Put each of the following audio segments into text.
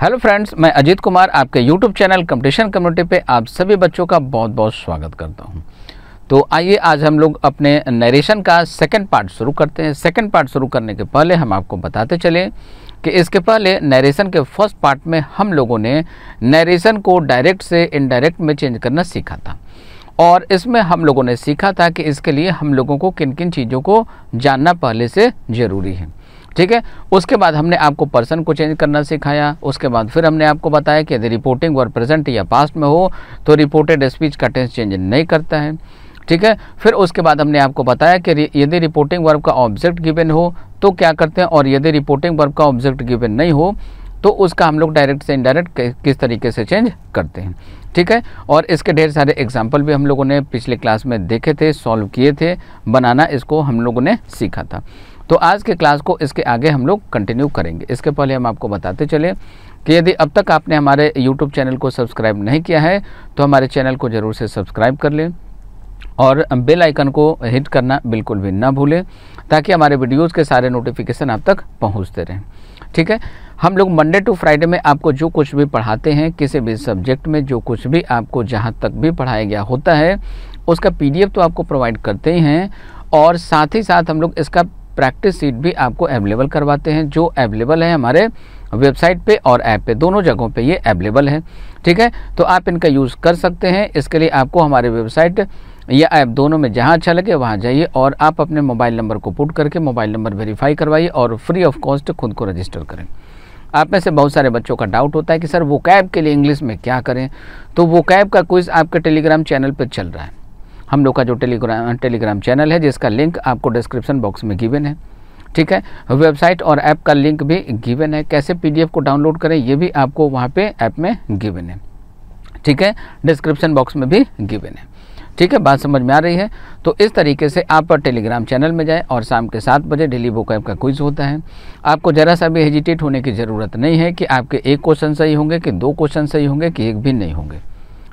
hello friends मैं अजीत कुमार आपके YouTube channel competition community पे आप सभी बच्चों का बहुत बहुत स्वागत करता हूँ तो आइए आज हम लोग अपने नरेशन का सेकंड पार्ट शुरू करते हैं सेकंड पार्ट शुरू करने के पहले हम आपको बताते चले कि इसके पहले नरेशन के फर्स्ट पार्ट में हम लोगों ने नरेशन को डायरेक्ट से इनडायरेक्ट में चेंज करना सीखा था और इसमें हम लोगों ने सीखा था कि इसके लिए हम लोगों को किन किन चीज़ों को जानना पहले से ज़रूरी है ठीक है उसके बाद हमने आपको पर्सन को चेंज करना सिखाया उसके बाद फिर हमने आपको बताया कि यदि रिपोर्टिंग वर प्रेजेंट या पास्ट में हो तो रिपोर्टेड स्पीच का टेंस चेंज नहीं करता है ठीक है फिर उसके बाद हमने आपको बताया कि यदि रिपोर्टिंग वर्ब का ऑब्जेक्ट गिवन हो तो क्या करते हैं और यदि रिपोर्टिंग वर्ब का ऑब्जेक्ट गिवन नहीं हो तो उसका हम लोग डायरेक्ट से इनडायरेक्ट किस तरीके से चेंज करते हैं ठीक है और इसके ढेर सारे एग्जाम्पल भी हम लोगों ने पिछले क्लास में देखे थे सॉल्व किए थे बनाना इसको हम लोगों ने सीखा था तो आज के क्लास को इसके आगे हम लोग कंटिन्यू करेंगे इसके पहले हम आपको बताते चले कि यदि अब तक आपने हमारे यूट्यूब चैनल को सब्सक्राइब नहीं किया है तो हमारे चैनल को ज़रूर से सब्सक्राइब कर लें और बेल आइकन को हिट करना बिल्कुल भी ना भूलें ताकि हमारे वीडियोज़ के सारे नोटिफिकेशन आप तक पहुँचते रहें ठीक है हम लोग मंडे टू फ्राइडे में आपको जो कुछ भी पढ़ाते हैं किसी भी सब्जेक्ट में जो कुछ भी आपको जहाँ तक भी पढ़ाया गया होता है उसका पीडीएफ तो आपको प्रोवाइड करते ही हैं और साथ ही साथ हम लोग इसका प्रैक्टिस सीट भी आपको अवेलेबल करवाते हैं जो अवेलेबल है हमारे वेबसाइट पे और ऐप पे दोनों जगहों पे ये अवेलेबल है ठीक है तो आप इनका यूज़ कर सकते हैं इसके लिए आपको हमारे वेबसाइट या ऐप दोनों में जहाँ अच्छा लगे वहाँ जाइए और आप अपने मोबाइल नंबर को पुट करके मोबाइल नंबर वेरीफाई करवाइए और फ्री ऑफ कॉस्ट खुद को रजिस्टर करें आप में से बहुत सारे बच्चों का डाउट होता है कि सर वो कैब के लिए इंग्लिश में क्या करें तो वो कैब का क्विज़ आपके टेलीग्राम चैनल पर चल रहा है हम लोग का जो टेलीग्राम टेलीग्राम चैनल है जिसका लिंक आपको डिस्क्रिप्शन बॉक्स में गिवन है ठीक है वेबसाइट और ऐप का लिंक भी गिवन है कैसे पीडीएफ को डाउनलोड करें ये भी आपको वहाँ पे ऐप में गिवन है ठीक है डिस्क्रिप्शन बॉक्स में भी गिवन है ठीक है बात समझ में आ रही है तो इस तरीके से आप टेलीग्राम चैनल में जाएं और शाम के सात बजे डेली बुक ऐप का क्विज होता है आपको ज़रा सा भी हेजिटेट होने की ज़रूरत नहीं है कि आपके एक क्वेश्चन सही होंगे कि दो क्वेश्चन सही होंगे कि एक भी नहीं होंगे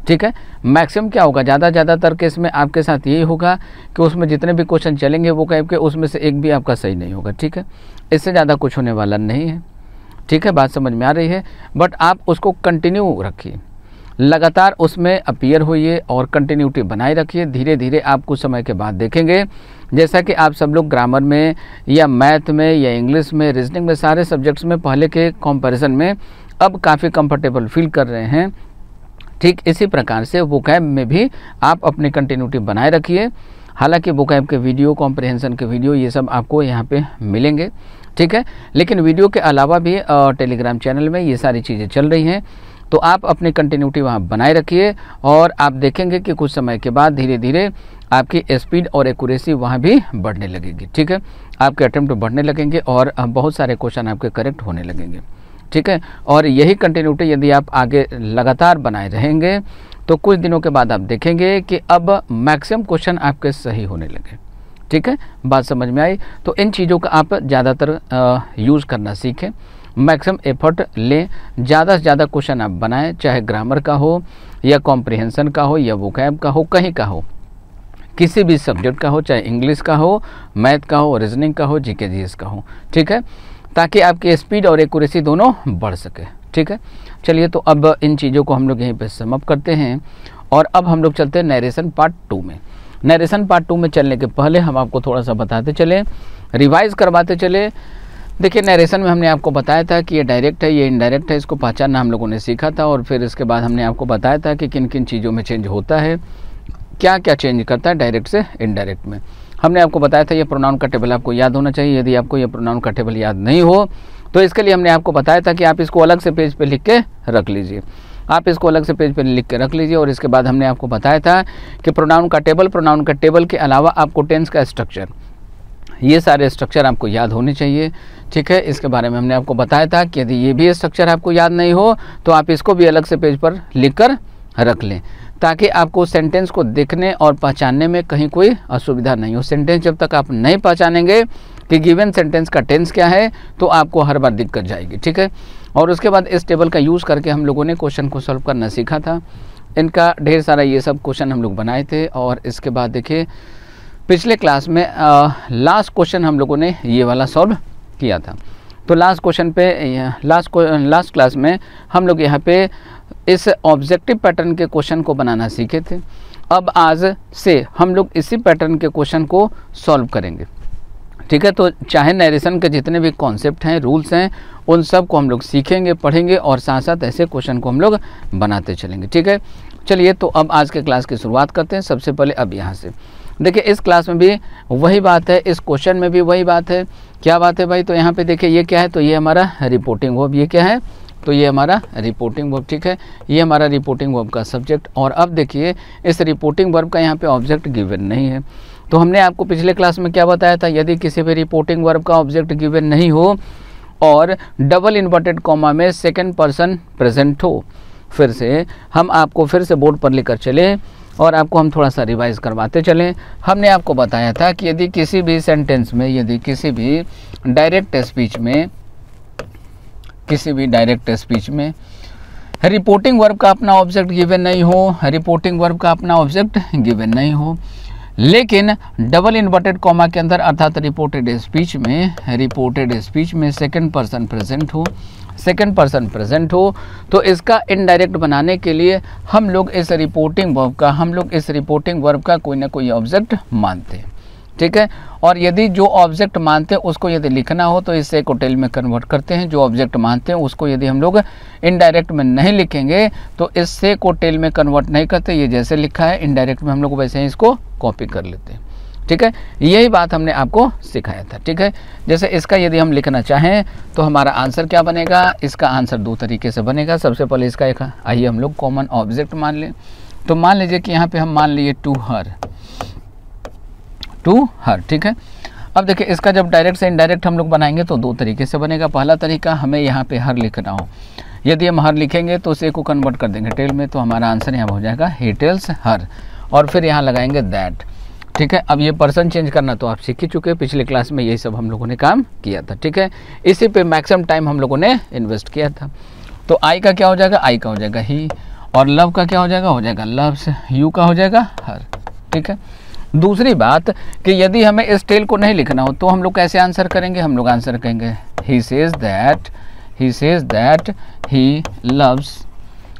ठीक है मैक्सिमम क्या होगा ज़्यादा ज़्यादातर केस में आपके साथ यही होगा कि उसमें जितने भी क्वेश्चन चलेंगे वो कह के उसमें से एक भी आपका सही नहीं होगा ठीक है इससे ज़्यादा कुछ होने वाला नहीं है ठीक है बात समझ में आ रही है बट आप उसको कंटिन्यू रखिए लगातार उसमें अपियर होइए और कंटिन्यूटी बनाए रखिए धीरे धीरे आप कुछ समय के बाद देखेंगे जैसा कि आप सब लोग ग्रामर में या मैथ में या इंग्लिश में रीजनिंग में सारे सब्जेक्ट्स में पहले के कंपैरिजन में अब काफ़ी कंफर्टेबल फील कर रहे हैं ठीक इसी प्रकार से वोकैब में भी आप अपनी कंटिन्यूटी बनाए रखिए हालांकि वोकैब के वीडियो कॉम्प्रिहेंसन के वीडियो ये सब आपको यहाँ पे मिलेंगे ठीक है लेकिन वीडियो के अलावा भी टेलीग्राम चैनल में ये सारी चीज़ें चल रही हैं तो आप अपनी कंटिन्यूटी वहाँ बनाए रखिए और आप देखेंगे कि कुछ समय के बाद धीरे धीरे आपकी स्पीड और एक्यूरेसी वहाँ भी बढ़ने लगेगी ठीक है आपके अटैम्प्ट बढ़ने लगेंगे और बहुत सारे क्वेश्चन आपके करेक्ट होने लगेंगे ठीक है और यही कंटिन्यूटी यदि आप आगे लगातार बनाए रहेंगे तो कुछ दिनों के बाद आप देखेंगे कि अब मैक्सिमम क्वेश्चन आपके सही होने लगे ठीक है बात समझ में आई तो इन चीज़ों का आप ज़्यादातर यूज़ करना सीखें मैक्सिमम एफर्ट लें ज़्यादा से ज़्यादा क्वेश्चन आप बनाएं चाहे ग्रामर का हो या कॉम्प्रिहेंसन का हो या वोकैब का हो कहीं का हो किसी भी सब्जेक्ट का हो चाहे इंग्लिश का हो मैथ का हो रीजनिंग का हो जीके जीएस का हो ठीक है ताकि आपकी स्पीड और एकूरेसी दोनों बढ़ सके ठीक है चलिए तो अब इन चीज़ों को हम लोग यहीं पर समअप करते हैं और अब हम लोग चलते हैं नरेशन पार्ट टू में नरेशन पार्ट टू में चलने के पहले हम आपको थोड़ा सा बताते चले रिवाइज करवाते चले देखिए नरेशन में हमने आपको बताया था कि ये डायरेक्ट है ये इनडायरेक्ट है इसको पहचानना हम लोगों ने सीखा था और फिर इसके बाद हमने आपको बताया था कि किन किन चीज़ों में चेंज होता है क्या क्या चेंज करता है डायरेक्ट से इनडायरेक्ट में हमने आपको बताया था ये प्रोनाउन का टेबल आपको याद होना चाहिए यदि आपको ये प्रोनाउन का टेबल याद नहीं हो तो इसके लिए हमने आपको बताया था कि आप इसको अलग से पेज पे लिख के रख लीजिए आप इसको अलग से पेज पर पे लिख के रख लीजिए और इसके बाद हमने आपको बताया था कि प्रोनाउन का टेबल प्रोनाउन का टेबल के अलावा आपको टेंस का स्ट्रक्चर ये सारे स्ट्रक्चर आपको याद होने चाहिए ठीक है इसके बारे में हमने आपको बताया था कि यदि ये भी स्ट्रक्चर आपको याद नहीं हो तो आप इसको भी अलग से पेज पर लिख कर रख लें ताकि आपको सेंटेंस को देखने और पहचानने में कहीं कोई असुविधा नहीं हो सेंटेंस जब तक आप नहीं पहचानेंगे कि गिवन सेंटेंस का टेंस क्या है तो आपको हर बार दिक्कत जाएगी ठीक है और उसके बाद इस टेबल का यूज़ करके हम लोगों ने क्वेश्चन को सॉल्व करना सीखा था इनका ढेर सारा ये सब क्वेश्चन हम लोग बनाए थे और इसके बाद देखिए पिछले क्लास में लास्ट क्वेश्चन हम लोगों ने ये वाला सॉल्व किया था तो लास्ट क्वेश्चन पे लास्ट लास्ट क्लास में हम लोग यहाँ पे इस ऑब्जेक्टिव पैटर्न के क्वेश्चन को बनाना सीखे थे अब आज से हम लोग इसी पैटर्न के क्वेश्चन को सॉल्व करेंगे ठीक है तो चाहे नरेशन के जितने भी कॉन्सेप्ट हैं रूल्स हैं उन सब को हम लोग सीखेंगे पढ़ेंगे और साथ साथ ऐसे क्वेश्चन को हम लोग बनाते चलेंगे ठीक है चलिए तो अब आज के क्लास की शुरुआत करते हैं सबसे पहले अब यहाँ से देखिए इस क्लास में भी वही बात है इस क्वेश्चन में भी वही बात है क्या बात है भाई तो यहाँ पर देखिए ये क्या है तो ये हमारा रिपोर्टिंग अब ये क्या है तो ये हमारा रिपोर्टिंग वर्ब ठीक है ये हमारा रिपोर्टिंग वर्ब का सब्जेक्ट और अब देखिए इस रिपोर्टिंग वर्ब का यहाँ पे ऑब्जेक्ट गिवन नहीं है तो हमने आपको पिछले क्लास में क्या बताया था यदि किसी भी रिपोर्टिंग वर्ब का ऑब्जेक्ट गिवन नहीं हो और डबल इन्वर्टेड कॉमा में सेकेंड पर्सन प्रेजेंट हो फिर से हम आपको फिर से बोर्ड पर लेकर चले और आपको हम थोड़ा सा रिवाइज करवाते चलें हमने आपको बताया था कि यदि किसी भी सेंटेंस में यदि किसी भी डायरेक्ट स्पीच में किसी भी डायरेक्ट स्पीच में रिपोर्टिंग वर्ब का अपना ऑब्जेक्ट गिवन नहीं हो रिपोर्टिंग वर्ब का अपना ऑब्जेक्ट गिवन नहीं हो लेकिन डबल इन्वर्टेड कॉमा के अंदर अर्थात रिपोर्टेड स्पीच में रिपोर्टेड स्पीच में सेकंड पर्सन प्रेजेंट हो सेकंड पर्सन प्रेजेंट हो तो इसका इनडायरेक्ट बनाने के लिए हम लोग इस रिपोर्टिंग वर्ब का हम लोग इस रिपोर्टिंग वर्ब का कोई ना कोई ऑब्जेक्ट मानते हैं ठीक है और यदि जो ऑब्जेक्ट मानते हैं उसको यदि लिखना हो तो इसे कोटेल में कन्वर्ट करते हैं जो ऑब्जेक्ट मानते हैं उसको यदि हम लोग इनडायरेक्ट में नहीं लिखेंगे तो इससे कोटेल में कन्वर्ट नहीं करते ये जैसे लिखा है इनडायरेक्ट में हम लोग वैसे ही इसको कॉपी कर लेते हैं ठीक है यही बात हमने आपको सिखाया था ठीक है जैसे इसका यदि हम लिखना चाहें तो हमारा आंसर क्या बनेगा इसका आंसर दो तरीके से बनेगा सबसे पहले इसका एक आइए हम लोग कॉमन ऑब्जेक्ट मान लें तो मान लीजिए कि यहाँ पे हम मान लिए टू हर टू हर ठीक है अब देखिए इसका जब डायरेक्ट से इनडायरेक्ट हम लोग बनाएंगे तो दो तरीके से बनेगा पहला तरीका हमें यहाँ पे हर लिखना हो यदि हम हर लिखेंगे तो उसे को कन्वर्ट कर देंगे टेल में तो हमारा आंसर यहाँ हो जाएगा ही टेल्स हर और फिर यहाँ लगाएंगे दैट ठीक है अब ये पर्सन चेंज करना तो आप सीख ही चुके हैं पिछले क्लास में यही सब हम लोगों ने काम किया था ठीक है इसी पे मैक्सिमम टाइम हम लोगों ने इन्वेस्ट किया था तो आई का क्या हो जाएगा आई का हो जाएगा ही और लव का क्या हो जाएगा हो जाएगा लव्स यू का हो जाएगा हर ठीक है दूसरी बात कि यदि हमें इस टेल को नहीं लिखना हो तो हम लोग कैसे आंसर करेंगे हम लोग आंसर कहेंगे he says that he says that he loves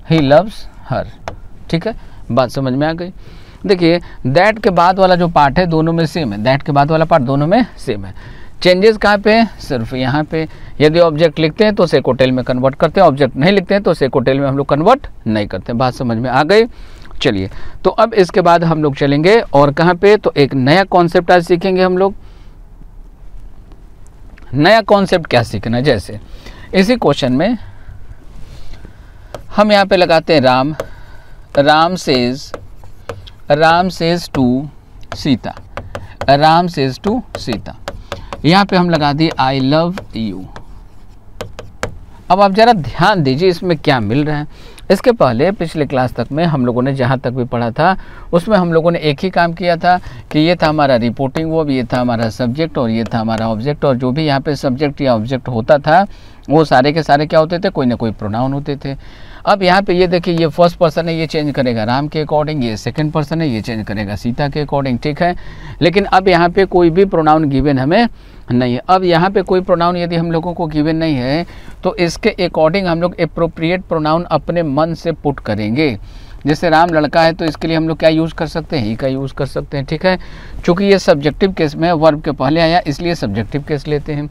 he loves her ठीक है बात समझ में आ गई देखिए दैट के बाद वाला जो पार्ट है दोनों में सेम है दैट के बाद वाला पार्ट दोनों में सेम है चेंजेस कहाँ पे सिर्फ यहाँ पे यदि ऑब्जेक्ट लिखते हैं तो सेकोटेल में कन्वर्ट करते हैं ऑब्जेक्ट नहीं लिखते हैं तो सेकोटेल में हम लोग कन्वर्ट नहीं करते बात समझ में आ गई चलिए तो अब इसके बाद हम लोग चलेंगे और कहाँ पे तो एक नया कॉन्सेप्ट आज सीखेंगे हम लोग नया कॉन्सेप्ट क्या सीखना जैसे इसी क्वेश्चन में हम यहाँ पे लगाते हैं Ram Ram says Ram says to Sita Ram says to Sita यहाँ पे हम लगा दिए आई लव यू अब आप ज़रा ध्यान दीजिए इसमें क्या मिल रहा है इसके पहले पिछले क्लास तक में हम लोगों ने जहाँ तक भी पढ़ा था उसमें हम लोगों ने एक ही काम किया था कि ये था हमारा रिपोर्टिंग वो ये था हमारा सब्जेक्ट और ये था हमारा ऑब्जेक्ट और जो भी यहाँ पे सब्जेक्ट या ऑब्जेक्ट होता था वो सारे के सारे क्या होते थे कोई ना कोई प्रोनाउन होते थे अब यहाँ पे ये देखिए ये फर्स्ट पर्सन है ये चेंज करेगा राम के अकॉर्डिंग ये सेकंड पर्सन है ये चेंज करेगा सीता के अकॉर्डिंग ठीक है लेकिन अब यहाँ पे कोई भी प्रोनाउन गिवन हमें नहीं है अब यहाँ पे कोई प्रोनाउन यदि हम लोगों को गिवन नहीं है तो इसके अकॉर्डिंग हम लोग अप्रोप्रिएट प्रोनाउन अपने मन से पुट करेंगे जैसे राम लड़का है तो इसके लिए हम लोग क्या यूज़ कर सकते हैं ही का यूज़ कर सकते हैं ठीक है चूँकि ये सब्जेक्टिव केस में वर्ब के पहले आया इसलिए सब्जेक्टिव केस लेते हैं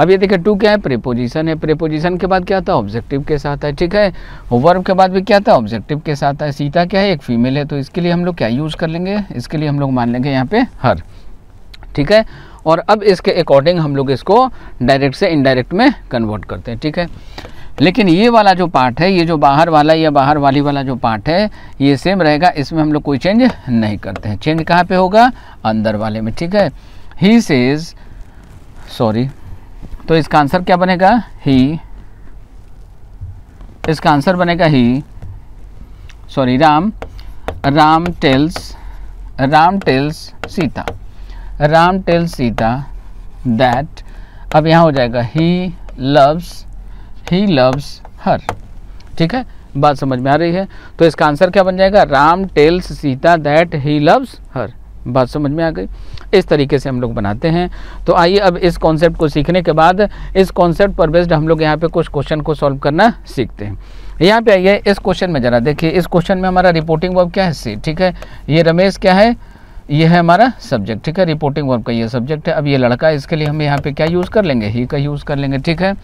अब ये देखिए टू क्या है प्रीपोजिशन है प्रीपोजिशन के बाद क्या आता है ऑब्जेक्टिव के साथ है ठीक है वर्ब के बाद भी क्या आता है ऑब्जेक्टिव के साथ है सीता क्या है एक फीमेल है तो इसके लिए हम लोग क्या यूज़ कर लेंगे इसके लिए हम लोग मान लेंगे यहाँ पे हर ठीक है और अब इसके अकॉर्डिंग हम लोग इसको डायरेक्ट से इनडायरेक्ट में कन्वर्ट करते हैं ठीक है लेकिन ये वाला जो पार्ट है ये जो बाहर वाला या बाहर वाली वाला जो पार्ट है ये सेम रहेगा इसमें हम लोग कोई चेंज नहीं करते हैं चेंज कहाँ पे होगा अंदर वाले में ठीक है ही सेज सॉरी तो इसका आंसर क्या बनेगा ही इसका आंसर बनेगा he sorry Ram Ram tells Ram tells Sita Ram tells Sita that अब यहाँ हो जाएगा ही लव्स ही लव्स हर ठीक है बात समझ में आ रही है तो इसका आंसर क्या बन जाएगा Ram tells Sita that he loves her बात समझ में आ गई इस तरीके से हम लोग बनाते हैं तो आइए अब इस कॉन्सेप्ट को सीखने के बाद इस कॉन्सेप्ट पर बेस्ड हम लोग यहाँ पे कुछ क्वेश्चन को सॉल्व करना सीखते हैं यहाँ पे आइए इस क्वेश्चन में ज़रा देखिए इस क्वेश्चन में हमारा रिपोर्टिंग वर्ब क्या है सी ठीक है ये रमेश क्या है ये है हमारा सब्जेक्ट ठीक है रिपोर्टिंग वर्ब का ये सब्जेक्ट है अब ये लड़का इसके लिए हम यहाँ पे क्या यूज़ कर लेंगे ही का यूज़ कर लेंगे ठीक है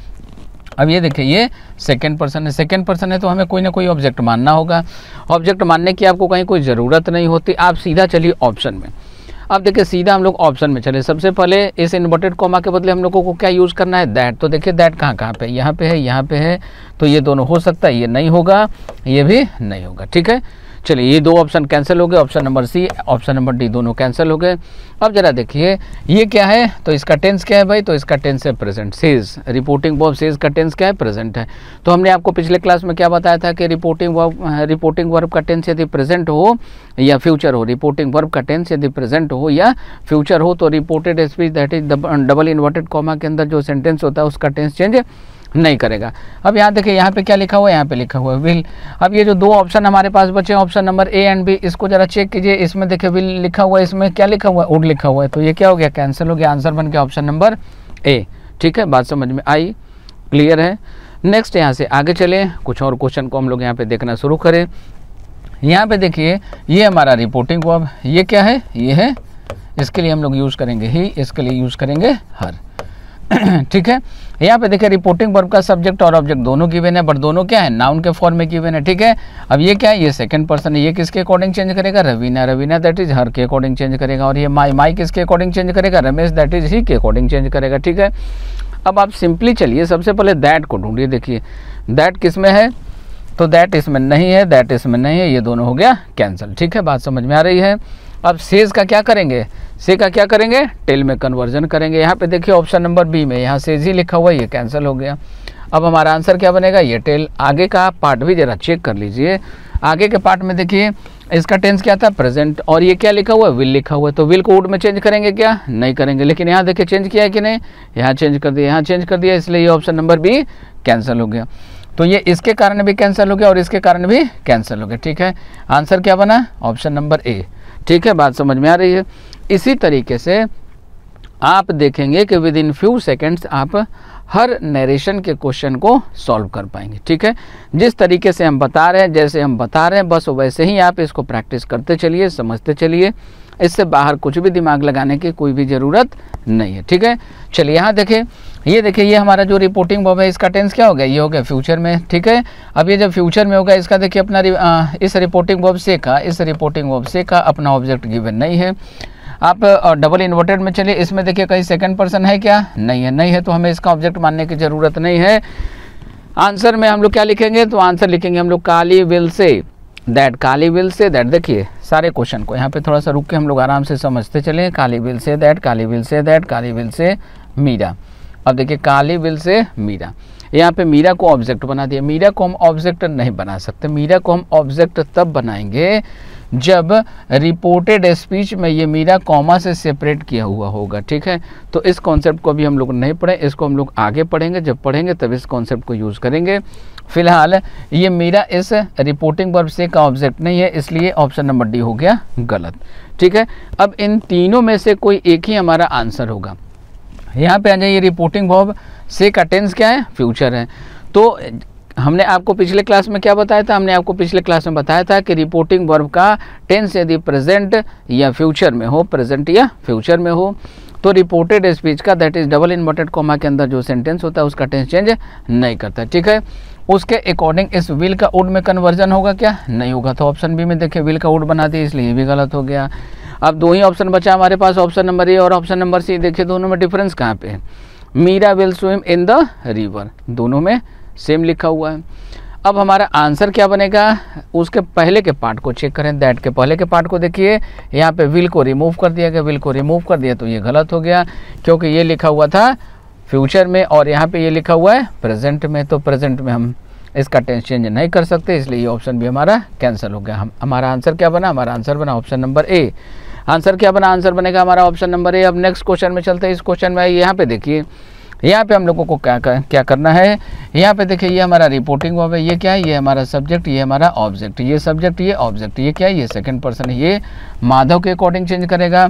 अब ये देखिए ये सेकेंड पर्सन है सेकेंड पर्सन है तो हमें कोई ना कोई ऑब्जेक्ट मानना होगा ऑब्जेक्ट मानने की आपको कहीं कोई ज़रूरत नहीं होती आप सीधा चलिए ऑप्शन में अब देखिए सीधा हम लोग ऑप्शन में चले सबसे पहले इस इन्वर्टेड कोमा के बदले हम लोगों को क्या यूज़ करना है दैट तो देखिए दैट कहाँ कहाँ पे यहाँ पे है यहाँ पे है तो ये दोनों हो सकता है ये नहीं होगा ये भी नहीं होगा ठीक है चलिए ये दो ऑप्शन कैंसिल हो गए option number C option number D दोनों कैंसिल हो गए अब जरा देखिए ये क्या है तो इसका टेंस क्या है भाई तो इसका टेंस है present says reporting verb says का टेंस क्या है प्रेजेंट है तो हमने आपको पिछले क्लास में क्या बताया था कि रिपोर्टिंग वर्ब रिपोर्टिंग वर्ब का टेंस यदि प्रेजेंट हो या फ्यूचर हो रिपोर्टिंग वर्ब का टेंस यदि प्रेजेंट हो या फ्यूचर हो तो reported speech that is double inverted comma के अंदर जो सेंटेंस होता है उसका टेंस चेंज है नहीं करेगा अब यहाँ देखिए यहाँ पे क्या लिखा हुआ है यहाँ पे लिखा हुआ है विल अब ये जो दो ऑप्शन हमारे पास बचे हैं option number A and B इसको जरा चेक कीजिए इसमें देखिए विल लिखा हुआ है इसमें क्या लिखा हुआ है उड लिखा हुआ है तो ये क्या हो गया कैंसिल हो गया आंसर बन गया ऑप्शन नंबर ए ठीक है बात समझ में आई क्लियर है नेक्स्ट यहाँ से आगे चले कुछ और क्वेश्चन को हम लोग यहाँ पे देखना शुरू करें यहाँ पे देखिए ये हमारा रिपोर्टिंग वर्ब ये क्या है ये है इसके लिए हम लोग यूज़ करेंगे ही इसके लिए यूज़ करेंगे हर ठीक है यहाँ पे देखिए रिपोर्टिंग वर्ब का सब्जेक्ट और ऑब्जेक्ट दोनों वेन है बट दोनों क्या है नाउन के फॉर्म में वेन है ठीक है अब ये क्या है ये सेकंड पर्सन है ये किसके अकॉर्डिंग चेंज करेगा Raveena Raveena that is her के अकॉर्डिंग चेंज करेगा और ये माई माई किसके अकॉर्डिंग चेंज करेगा रमेश दैट इज ही के अकॉर्डिंग चेंज करेगा ठीक है अब आप सिंपली चलिए सबसे पहले दैट को ढूंढिए देखिए दैट किस में है तो दैट इसमें नहीं है दैट इसमें नहीं है ये दोनों हो गया कैंसिल ठीक है बात समझ में आ रही है अब सेज का क्या करेंगे से का क्या करेंगे टेल में कन्वर्जन करेंगे यहाँ पे देखिए ऑप्शन नंबर बी में यहाँ से जी लिखा हुआ ये कैंसिल हो गया अब हमारा आंसर क्या बनेगा ये टेल आगे का पार्ट भी ज़रा चेक कर लीजिए आगे के पार्ट में देखिए इसका टेंस क्या था प्रेजेंट और ये क्या लिखा हुआ है विल लिखा हुआ है तो विल को वुड में चेंज करेंगे क्या नहीं करेंगे लेकिन यहाँ देखिए चेंज किया है कि नहीं यहाँ चेंज कर दिया यहाँ चेंज कर दिया इसलिए ये ऑप्शन नंबर बी कैंसिल हो गया तो ये इसके कारण भी कैंसिल हो गया और इसके कारण भी कैंसिल हो गया ठीक है आंसर क्या बना ऑप्शन नंबर ए ठीक है बात समझ में आ रही है इसी तरीके से आप देखेंगे कि विद इन फ्यू सेकेंड्स आप हर नरेशन के क्वेश्चन को सॉल्व कर पाएंगे ठीक है जिस तरीके से हम बता रहे हैं जैसे हम बता रहे हैं बस वैसे ही आप इसको प्रैक्टिस करते चलिए समझते चलिए इससे बाहर कुछ भी दिमाग लगाने की कोई भी ज़रूरत नहीं है ठीक है चलिए यहाँ देखें ये देखिए ये हमारा जो रिपोर्टिंग बॉब है इसका टेंस क्या हो गया ये हो गया फ्यूचर में ठीक है अब ये जब फ्यूचर में होगा इसका देखिए अपना इस रिपोर्टिंग बॉब से का इस रिपोर्टिंग बॉब से का अपना ऑब्जेक्ट गिवन नहीं है आप डबल इन्वर्टेड में चलिए इसमें देखिए कहीं सेकंड पर्सन है क्या नहीं है नहीं है तो हमें इसका ऑब्जेक्ट मानने की ज़रूरत नहीं है आंसर में हम लोग क्या लिखेंगे तो आंसर लिखेंगे हम लोग Kali will say that Kali will say that देखिए सारे क्वेश्चन को यहाँ पे थोड़ा सा रुक के हम लोग आराम से समझते चले Kali will say that Kali will say that Kali will say Meera अब देखिए काली विल से मीरा यहाँ पे मीरा को ऑब्जेक्ट बना दिया मीरा को हम ऑब्जेक्ट नहीं बना सकते मीरा को हम ऑब्जेक्ट तब बनाएंगे जब रिपोर्टेड स्पीच में ये मीरा कॉमा से सेपरेट किया हुआ होगा ठीक है तो इस कॉन्सेप्ट को भी हम लोग नहीं पढ़े इसको हम लोग आगे पढ़ेंगे जब पढ़ेंगे तब इस कॉन्सेप्ट को यूज़ करेंगे फिलहाल ये मीरा इस रिपोर्टिंग वर्ब से का ऑब्जेक्ट नहीं है इसलिए ऑप्शन नंबर डी हो गया गलत ठीक है अब इन तीनों में से कोई एक ही हमारा आंसर होगा यहाँ पे आ जाइए रिपोर्टिंग वर्ब से का टेंस क्या है फ्यूचर है तो हमने आपको पिछले क्लास में क्या बताया था हमने आपको पिछले क्लास में बताया था कि रिपोर्टिंग वर्ब का टेंस यदि प्रेजेंट या फ्यूचर में हो प्रेजेंट या फ्यूचर में हो तो रिपोर्टेड स्पीच का that is double inverted comma के अंदर जो सेंटेंस होता है उसका टेंस चेंज नहीं करता ठीक है उसके अकॉर्डिंग इस विल का उड में कन्वर्जन होगा क्या नहीं होगा तो ऑप्शन बी में देखिए विल का उड बना दिया इसलिए भी गलत हो गया अब दो ही ऑप्शन बचा हमारे पास ऑप्शन नंबर ए और ऑप्शन नंबर सी देखिए दोनों में डिफरेंस कहाँ पे है Meera will swim in the river दोनों में सेम लिखा हुआ है अब हमारा आंसर क्या बनेगा उसके पहले के पार्ट को चेक करें दैट के पहले के पार्ट को देखिए यहाँ पे विल को रिमूव कर दिया गया विल को रिमूव कर दिया तो ये गलत हो गया क्योंकि ये लिखा हुआ था फ्यूचर में और यहाँ पे ये लिखा हुआ है प्रेजेंट में तो प्रेजेंट में हम इसका टेंस चेंज नहीं कर सकते इसलिए ये ऑप्शन भी हमारा कैंसिल हो गया हम हमारा आंसर क्या बना हमारा आंसर बना ऑप्शन नंबर ए आंसर क्या बना आंसर बनेगा हमारा ऑप्शन नंबर ए अब नेक्स्ट क्वेश्चन में चलते हैं इस क्वेश्चन में यहाँ पे देखिए यहाँ पे हम लोगों को क्या क्या करना है यहाँ पे देखिए ये हमारा रिपोर्टिंग वर्ब है ये क्या है ये हमारा सब्जेक्ट ये हमारा ऑब्जेक्ट ये सब्जेक्ट ये ऑब्जेक्ट ये क्या है ये सेकंड पर्सन ये माधव के अकॉर्डिंग चेंज करेगा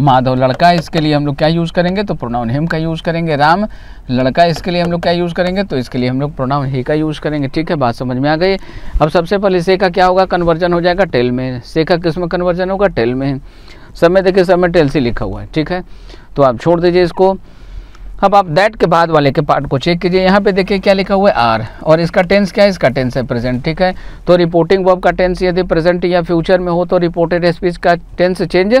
माधव लड़का इसके लिए हम लोग क्या यूज़ करेंगे तो प्रोनाउन हिम का यूज़ करेंगे राम लड़का इसके लिए हम लोग क्या यूज़ करेंगे तो इसके लिए हम लोग प्रोनाउन ही का यूज़ करेंगे ठीक है बात समझ में आ गई अब सबसे पहले से का क्या होगा कन्वर्जन हो जाएगा टेल में से का किस में कन्वर्जन होगा टेल में सब में देखिए सब में टेल से लिखा हुआ है ठीक है तो आप छोड़ दीजिए इसको अब आप दैट के बाद वाले के पार्ट को चेक कीजिए यहाँ पे देखिए क्या लिखा हुआ है आर और इसका टेंस क्या है इसका टेंस है प्रेजेंट ठीक है तो रिपोर्टिंग वर्ब का टेंस यदि प्रेजेंट या फ्यूचर में हो तो रिपोर्टेड स्पीच का टेंस चेंज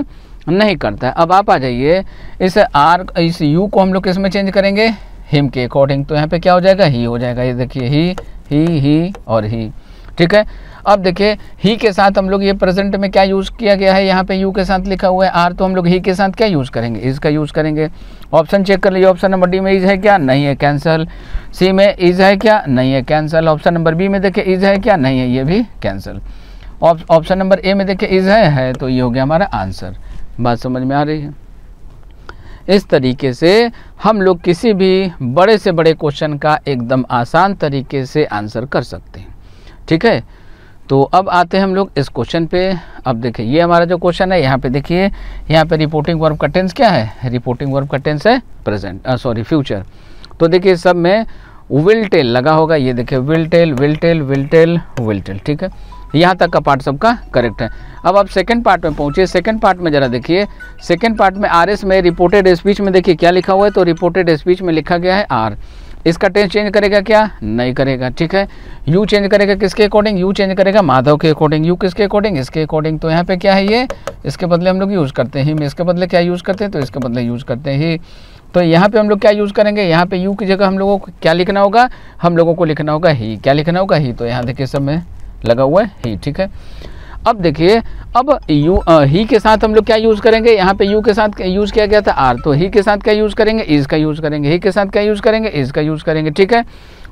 नहीं करता है अब आप आ जाइए इस आर इस यू को हम लोग किस में चेंज करेंगे हिम के अकॉर्डिंग तो यहाँ पे क्या हो जाएगा ही हो जाएगा ये देखिए ही ही ही और ही ठीक है अब देखिए ही के साथ हम लोग ये प्रेजेंट में क्या यूज़ किया गया है यहाँ पे यू के साथ लिखा हुआ है आर तो हम लोग ही के साथ क्या यूज़ करेंगे इसका यूज़ करेंगे ऑप्शन चेक कर लीजिए ऑप्शन नंबर डी में इज है क्या नहीं है कैंसल सी में इज है क्या नहीं है कैंसल ऑप्शन नंबर बी में देखिए इज है क्या नहीं है ये भी कैंसल ऑप्शन नंबर ए में देखिए इज है, है तो ये हो गया हमारा आंसर बात समझ में आ रही है इस तरीके से हम लोग किसी भी बड़े से बड़े क्वेश्चन का एकदम आसान तरीके से आंसर कर सकते हैं ठीक है तो अब आते हैं हम लोग इस क्वेश्चन पे अब देखिए ये हमारा जो क्वेश्चन है यहाँ पे देखिए यहाँ पे रिपोर्टिंग वर्ब का टेंस क्या है रिपोर्टिंग वर्ब का टेंस है प्रेजेंट सॉरी फ्यूचर तो देखिए सब में विल टेल लगा होगा ये देखिए will tell will tell will tell will tell ठीक है यहाँ तक का पार्ट सबका करेक्ट है अब आप सेकंड पार्ट में पहुँचिए सेकंड पार्ट में ज़रा देखिए सेकंड पार्ट में आर एस में रिपोर्टेड स्पीच में देखिए क्या लिखा हुआ है तो रिपोर्टेड स्पीच में लिखा गया है आर इसका टेंस चेंज करेगा क्या नहीं करेगा ठीक है यू चेंज करेगा किसके अकॉर्डिंग यू चेंज करेगा माधव के अकॉर्डिंग यू किसके अकॉर्डिंग इसके अकॉर्डिंग तो यहाँ पे क्या है ये इसके बदले हम लोग यूज़ करते हैं इसके बदले क्या यूज़ करते हैं तो इसके बदले यूज़ करते हैं तो यहाँ पे हम लोग क्या यूज़ करेंगे यहाँ पे यू की जगह हम लोगों को क्या लिखना होगा हम लोगों को लिखना होगा ही क्या लिखना होगा ही तो यहाँ देखिए सब में लगा हुआ है ही ठीक है अब देखिए अब यू आ, ही के साथ हम लोग क्या यूज़ करेंगे यहाँ पे यू के साथ यूज़ किया गया था आर तो ही के साथ क्या यूज़ करेंगे इज़ का यूज़ करेंगे ही के साथ क्या यूज़ करेंगे इज़ का यूज़ करेंगे ठीक है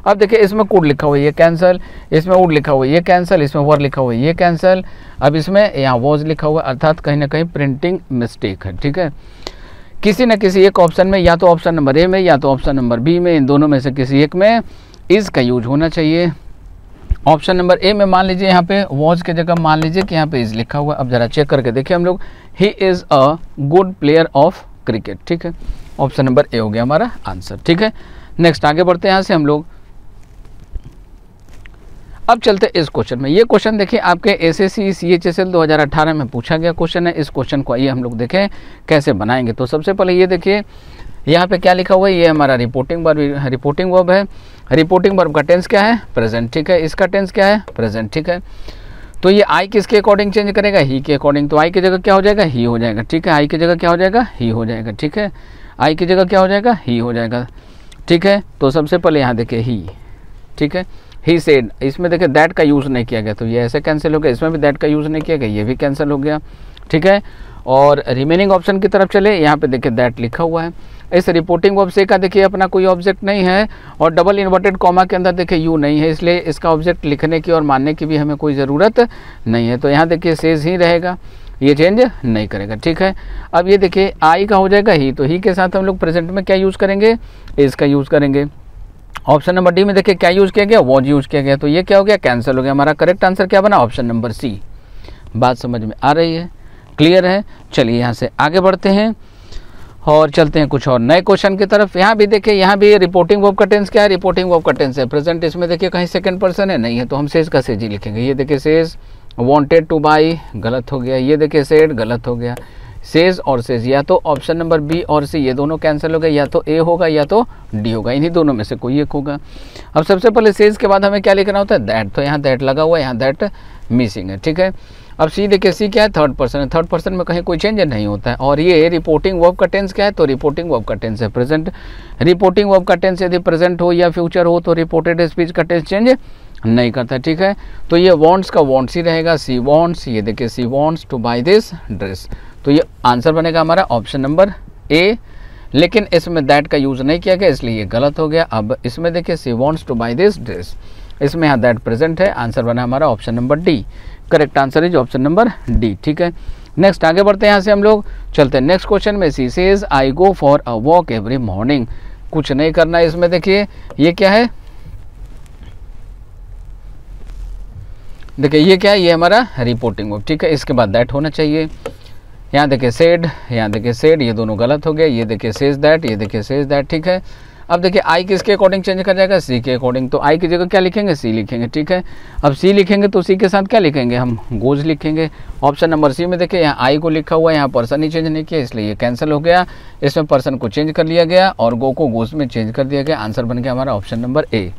अब देखिए इसमें कुड लिखा हुआ ये कैंसल इसमें उड लिखा हुआ ये कैंसल इसमें वर लिखा हुआ ये कैंसल अब इसमें यहाँ वॉज लिखा हुआ अर्थात कहीं ना कहीं प्रिंटिंग मिस्टेक है ठीक है किसी न किसी एक ऑप्शन में या तो ऑप्शन नंबर ए में या तो ऑप्शन नंबर बी में इन दोनों में से किसी एक में इज़ का यूज होना चाहिए ऑप्शन नंबर ए में मान लीजिए यहाँ पे वॉज के जगह मान लीजिए कि यहाँ पे इज लिखा हुआ है अब जरा चेक करके देखिए हम लोग he is a good player of cricket ठीक है ऑप्शन नंबर ए हो गया हमारा आंसर ठीक है नेक्स्ट आगे बढ़ते हैं यहाँ से हम लोग अब चलते हैं इस क्वेश्चन में ये क्वेश्चन देखिए आपके S S C C H S L दो हज़ार अठारह में पूछा गया क्वेश्चन है इस क्वेश्चन को आइए हम लोग देखें कैसे बनाएंगे तो सबसे पहले ये देखिए यहाँ पे क्या लिखा हुआ है ये हमारा रिपोर्टिंग वर्ब रिपोर्टिंग वर्ब है रिपोर्टिंग वर्ब का टेंस क्या है प्रेजेंट ठीक है इसका टेंस क्या है प्रेजेंट ठीक है तो ये आई किसके अकॉर्डिंग चेंज करेगा ही के अकॉर्डिंग तो आई की जगह क्या हो जाएगा ही हो जाएगा ठीक है आई की जगह क्या हो जाएगा ही हो जाएगा ठीक है आई की जगह क्या हो जाएगा ही हो जाएगा ठीक है तो सबसे पहले यहाँ देखिए ही ठीक है ही सेड इसमें देखिए दैट का यूज़ नहीं किया गया तो ये ऐसे कैंसिल हो गया इसमें भी दैट का यूज़ नहीं किया गया ये भी कैंसिल हो गया ठीक है और रिमेनिंग ऑप्शन की तरफ चले यहाँ पे देखिए दैट लिखा हुआ है इस रिपोर्टिंग ऑब्जेक्ट का देखिए अपना कोई ऑब्जेक्ट नहीं है और डबल इन्वर्टेड कॉमा के अंदर देखिए यू नहीं है इसलिए इसका ऑब्जेक्ट लिखने की और मानने की भी हमें कोई ज़रूरत नहीं है तो यहाँ देखिए सेज ही रहेगा ये चेंज नहीं करेगा ठीक है अब ये देखिए आई का हो जाएगा ही तो ही के साथ हम लोग प्रेजेंट में क्या यूज़ करेंगे इसका का यूज़ करेंगे ऑप्शन नंबर डी में देखिए क्या यूज़ किया गया वॉज यूज़ किया गया तो ये क्या हो गया कैंसिल हो गया हमारा करेक्ट आंसर क्या बना ऑप्शन नंबर सी बात समझ में आ रही है क्लियर है चलिए यहाँ से आगे बढ़ते हैं और चलते हैं कुछ और नए क्वेश्चन की तरफ यहाँ भी देखिए यहाँ भी रिपोर्टिंग वर्ब का टेंस क्या है रिपोर्टिंग वर्ब का टेंस है प्रेजेंट इसमें देखिए कहीं सेकंड पर्सन है नहीं है तो हम सेज का सेज ही लिखेंगे ये देखिए सेज वांटेड टू बाई गलत हो गया ये देखिए सेड गलत हो गया सेज और सेज या तो ऑप्शन नंबर बी और सी ये दोनों कैंसिल हो गए या तो ए होगा या तो डी होगा इन्हीं दोनों में से कोई एक होगा अब सबसे पहले सेज के बाद हमें क्या लिखना होता है दैट तो यहाँ दैट लगा हुआ है यहाँ दैट मिसिंग है ठीक है अब सी देखिए सी क्या है थर्ड पर्सन है थर्ड पर्सन में कहीं कोई चेंज नहीं होता है और ये रिपोर्टिंग वर्ब का टेंस क्या है तो रिपोर्टिंग वर्ब का टेंस है प्रेजेंट रिपोर्टिंग वर्ब का टेंस यदि प्रेजेंट हो या फ्यूचर हो तो रिपोर्टेड स्पीच का टेंस चेंज नहीं करता है ठीक है तो ये वॉन्ट्स का वॉन्ट्स ही रहेगा सी वॉन्ट्स ये देखिए she wants to buy this dress तो ये आंसर बनेगा हमारा ऑप्शन नंबर ए लेकिन इसमें दैट का यूज़ नहीं किया गया इसलिए ये गलत हो गया अब इसमें देखिए she wants to buy this dress इसमें यहाँ दैट प्रेजेंट है आंसर बना हमारा option number D correct answer is option number D ठीक है नेक्स्ट आगे बढ़ते हैं यहाँ से हम लोग चलते हैं नेक्स्ट क्वेश्चन में she says I go for a walk every morning कुछ नहीं करना है इसमें देखिए ये क्या है देखिए ये क्या है ये हमारा रिपोर्टिंग वर्क ठीक है इसके बाद दैट होना चाहिए यहाँ देखिए सेड यहाँ देखिए सेड ये दोनों गलत हो गया ये देखिए सेज दैट ये देखिए सेज दैट ठीक है अब देखिए आई किसके अकॉर्डिंग चेंज कर जाएगा सी के अकॉर्डिंग तो आई की जगह क्या लिखेंगे सी लिखेंगे ठीक है अब सी लिखेंगे तो सी के साथ क्या लिखेंगे हम गोज लिखेंगे ऑप्शन नंबर सी में देखिए यहाँ आई को लिखा हुआ है यहाँ पर्सन ही चेंज नहीं किया इसलिए ये कैंसिल हो गया इसमें पर्सन को चेंज कर लिया गया और गो को गोज में चेंज कर दिया गया आंसर बन गया हमारा ऑप्शन नंबर ए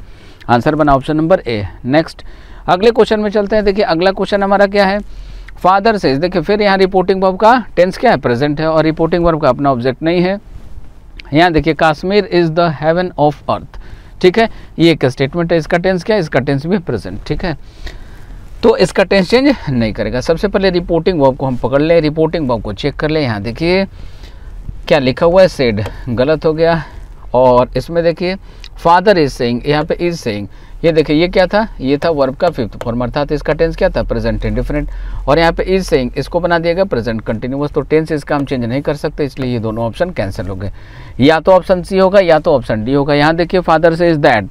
आंसर बना ऑप्शन नंबर ए नेक्स्ट अगले क्वेश्चन में चलते हैं देखिए अगला क्वेश्चन हमारा क्या है फादर से देखिए फिर यहाँ रिपोर्टिंग वर्ब का टेंस क्या है प्रेजेंट है और रिपोर्टिंग वर्ब का अपना ऑब्जेक्ट नहीं है यहाँ देखिए Kashmir is the heaven of earth ठीक है ये एक स्टेटमेंट है इसका टेंस क्या है इसका टेंस भी प्रेजेंट ठीक है तो इसका टेंस चेंज नहीं करेगा सबसे पहले रिपोर्टिंग वर्ब को हम पकड़ ले रिपोर्टिंग वर्ब को चेक कर ले यहाँ देखिए क्या लिखा हुआ है सेड गलत हो गया और इसमें देखिए फादर इज सेंग यहाँ पे इज सेंग ये देखिए ये क्या था ये था वर्ब का फिफ्थ फॉर्म अर्थात इसका टेंस क्या था प्रेजेंट इन डिफरेंट और यहाँ पे इज सेंग इसको बना दिया गया प्रेजेंट कंटिन्यूस तो टेंस इसका हम चेंज नहीं कर सकते इसलिए ये दोनों ऑप्शन कैंसिल हो गए या तो ऑप्शन सी होगा या तो ऑप्शन डी होगा यहाँ देखिए फादर से इज दैट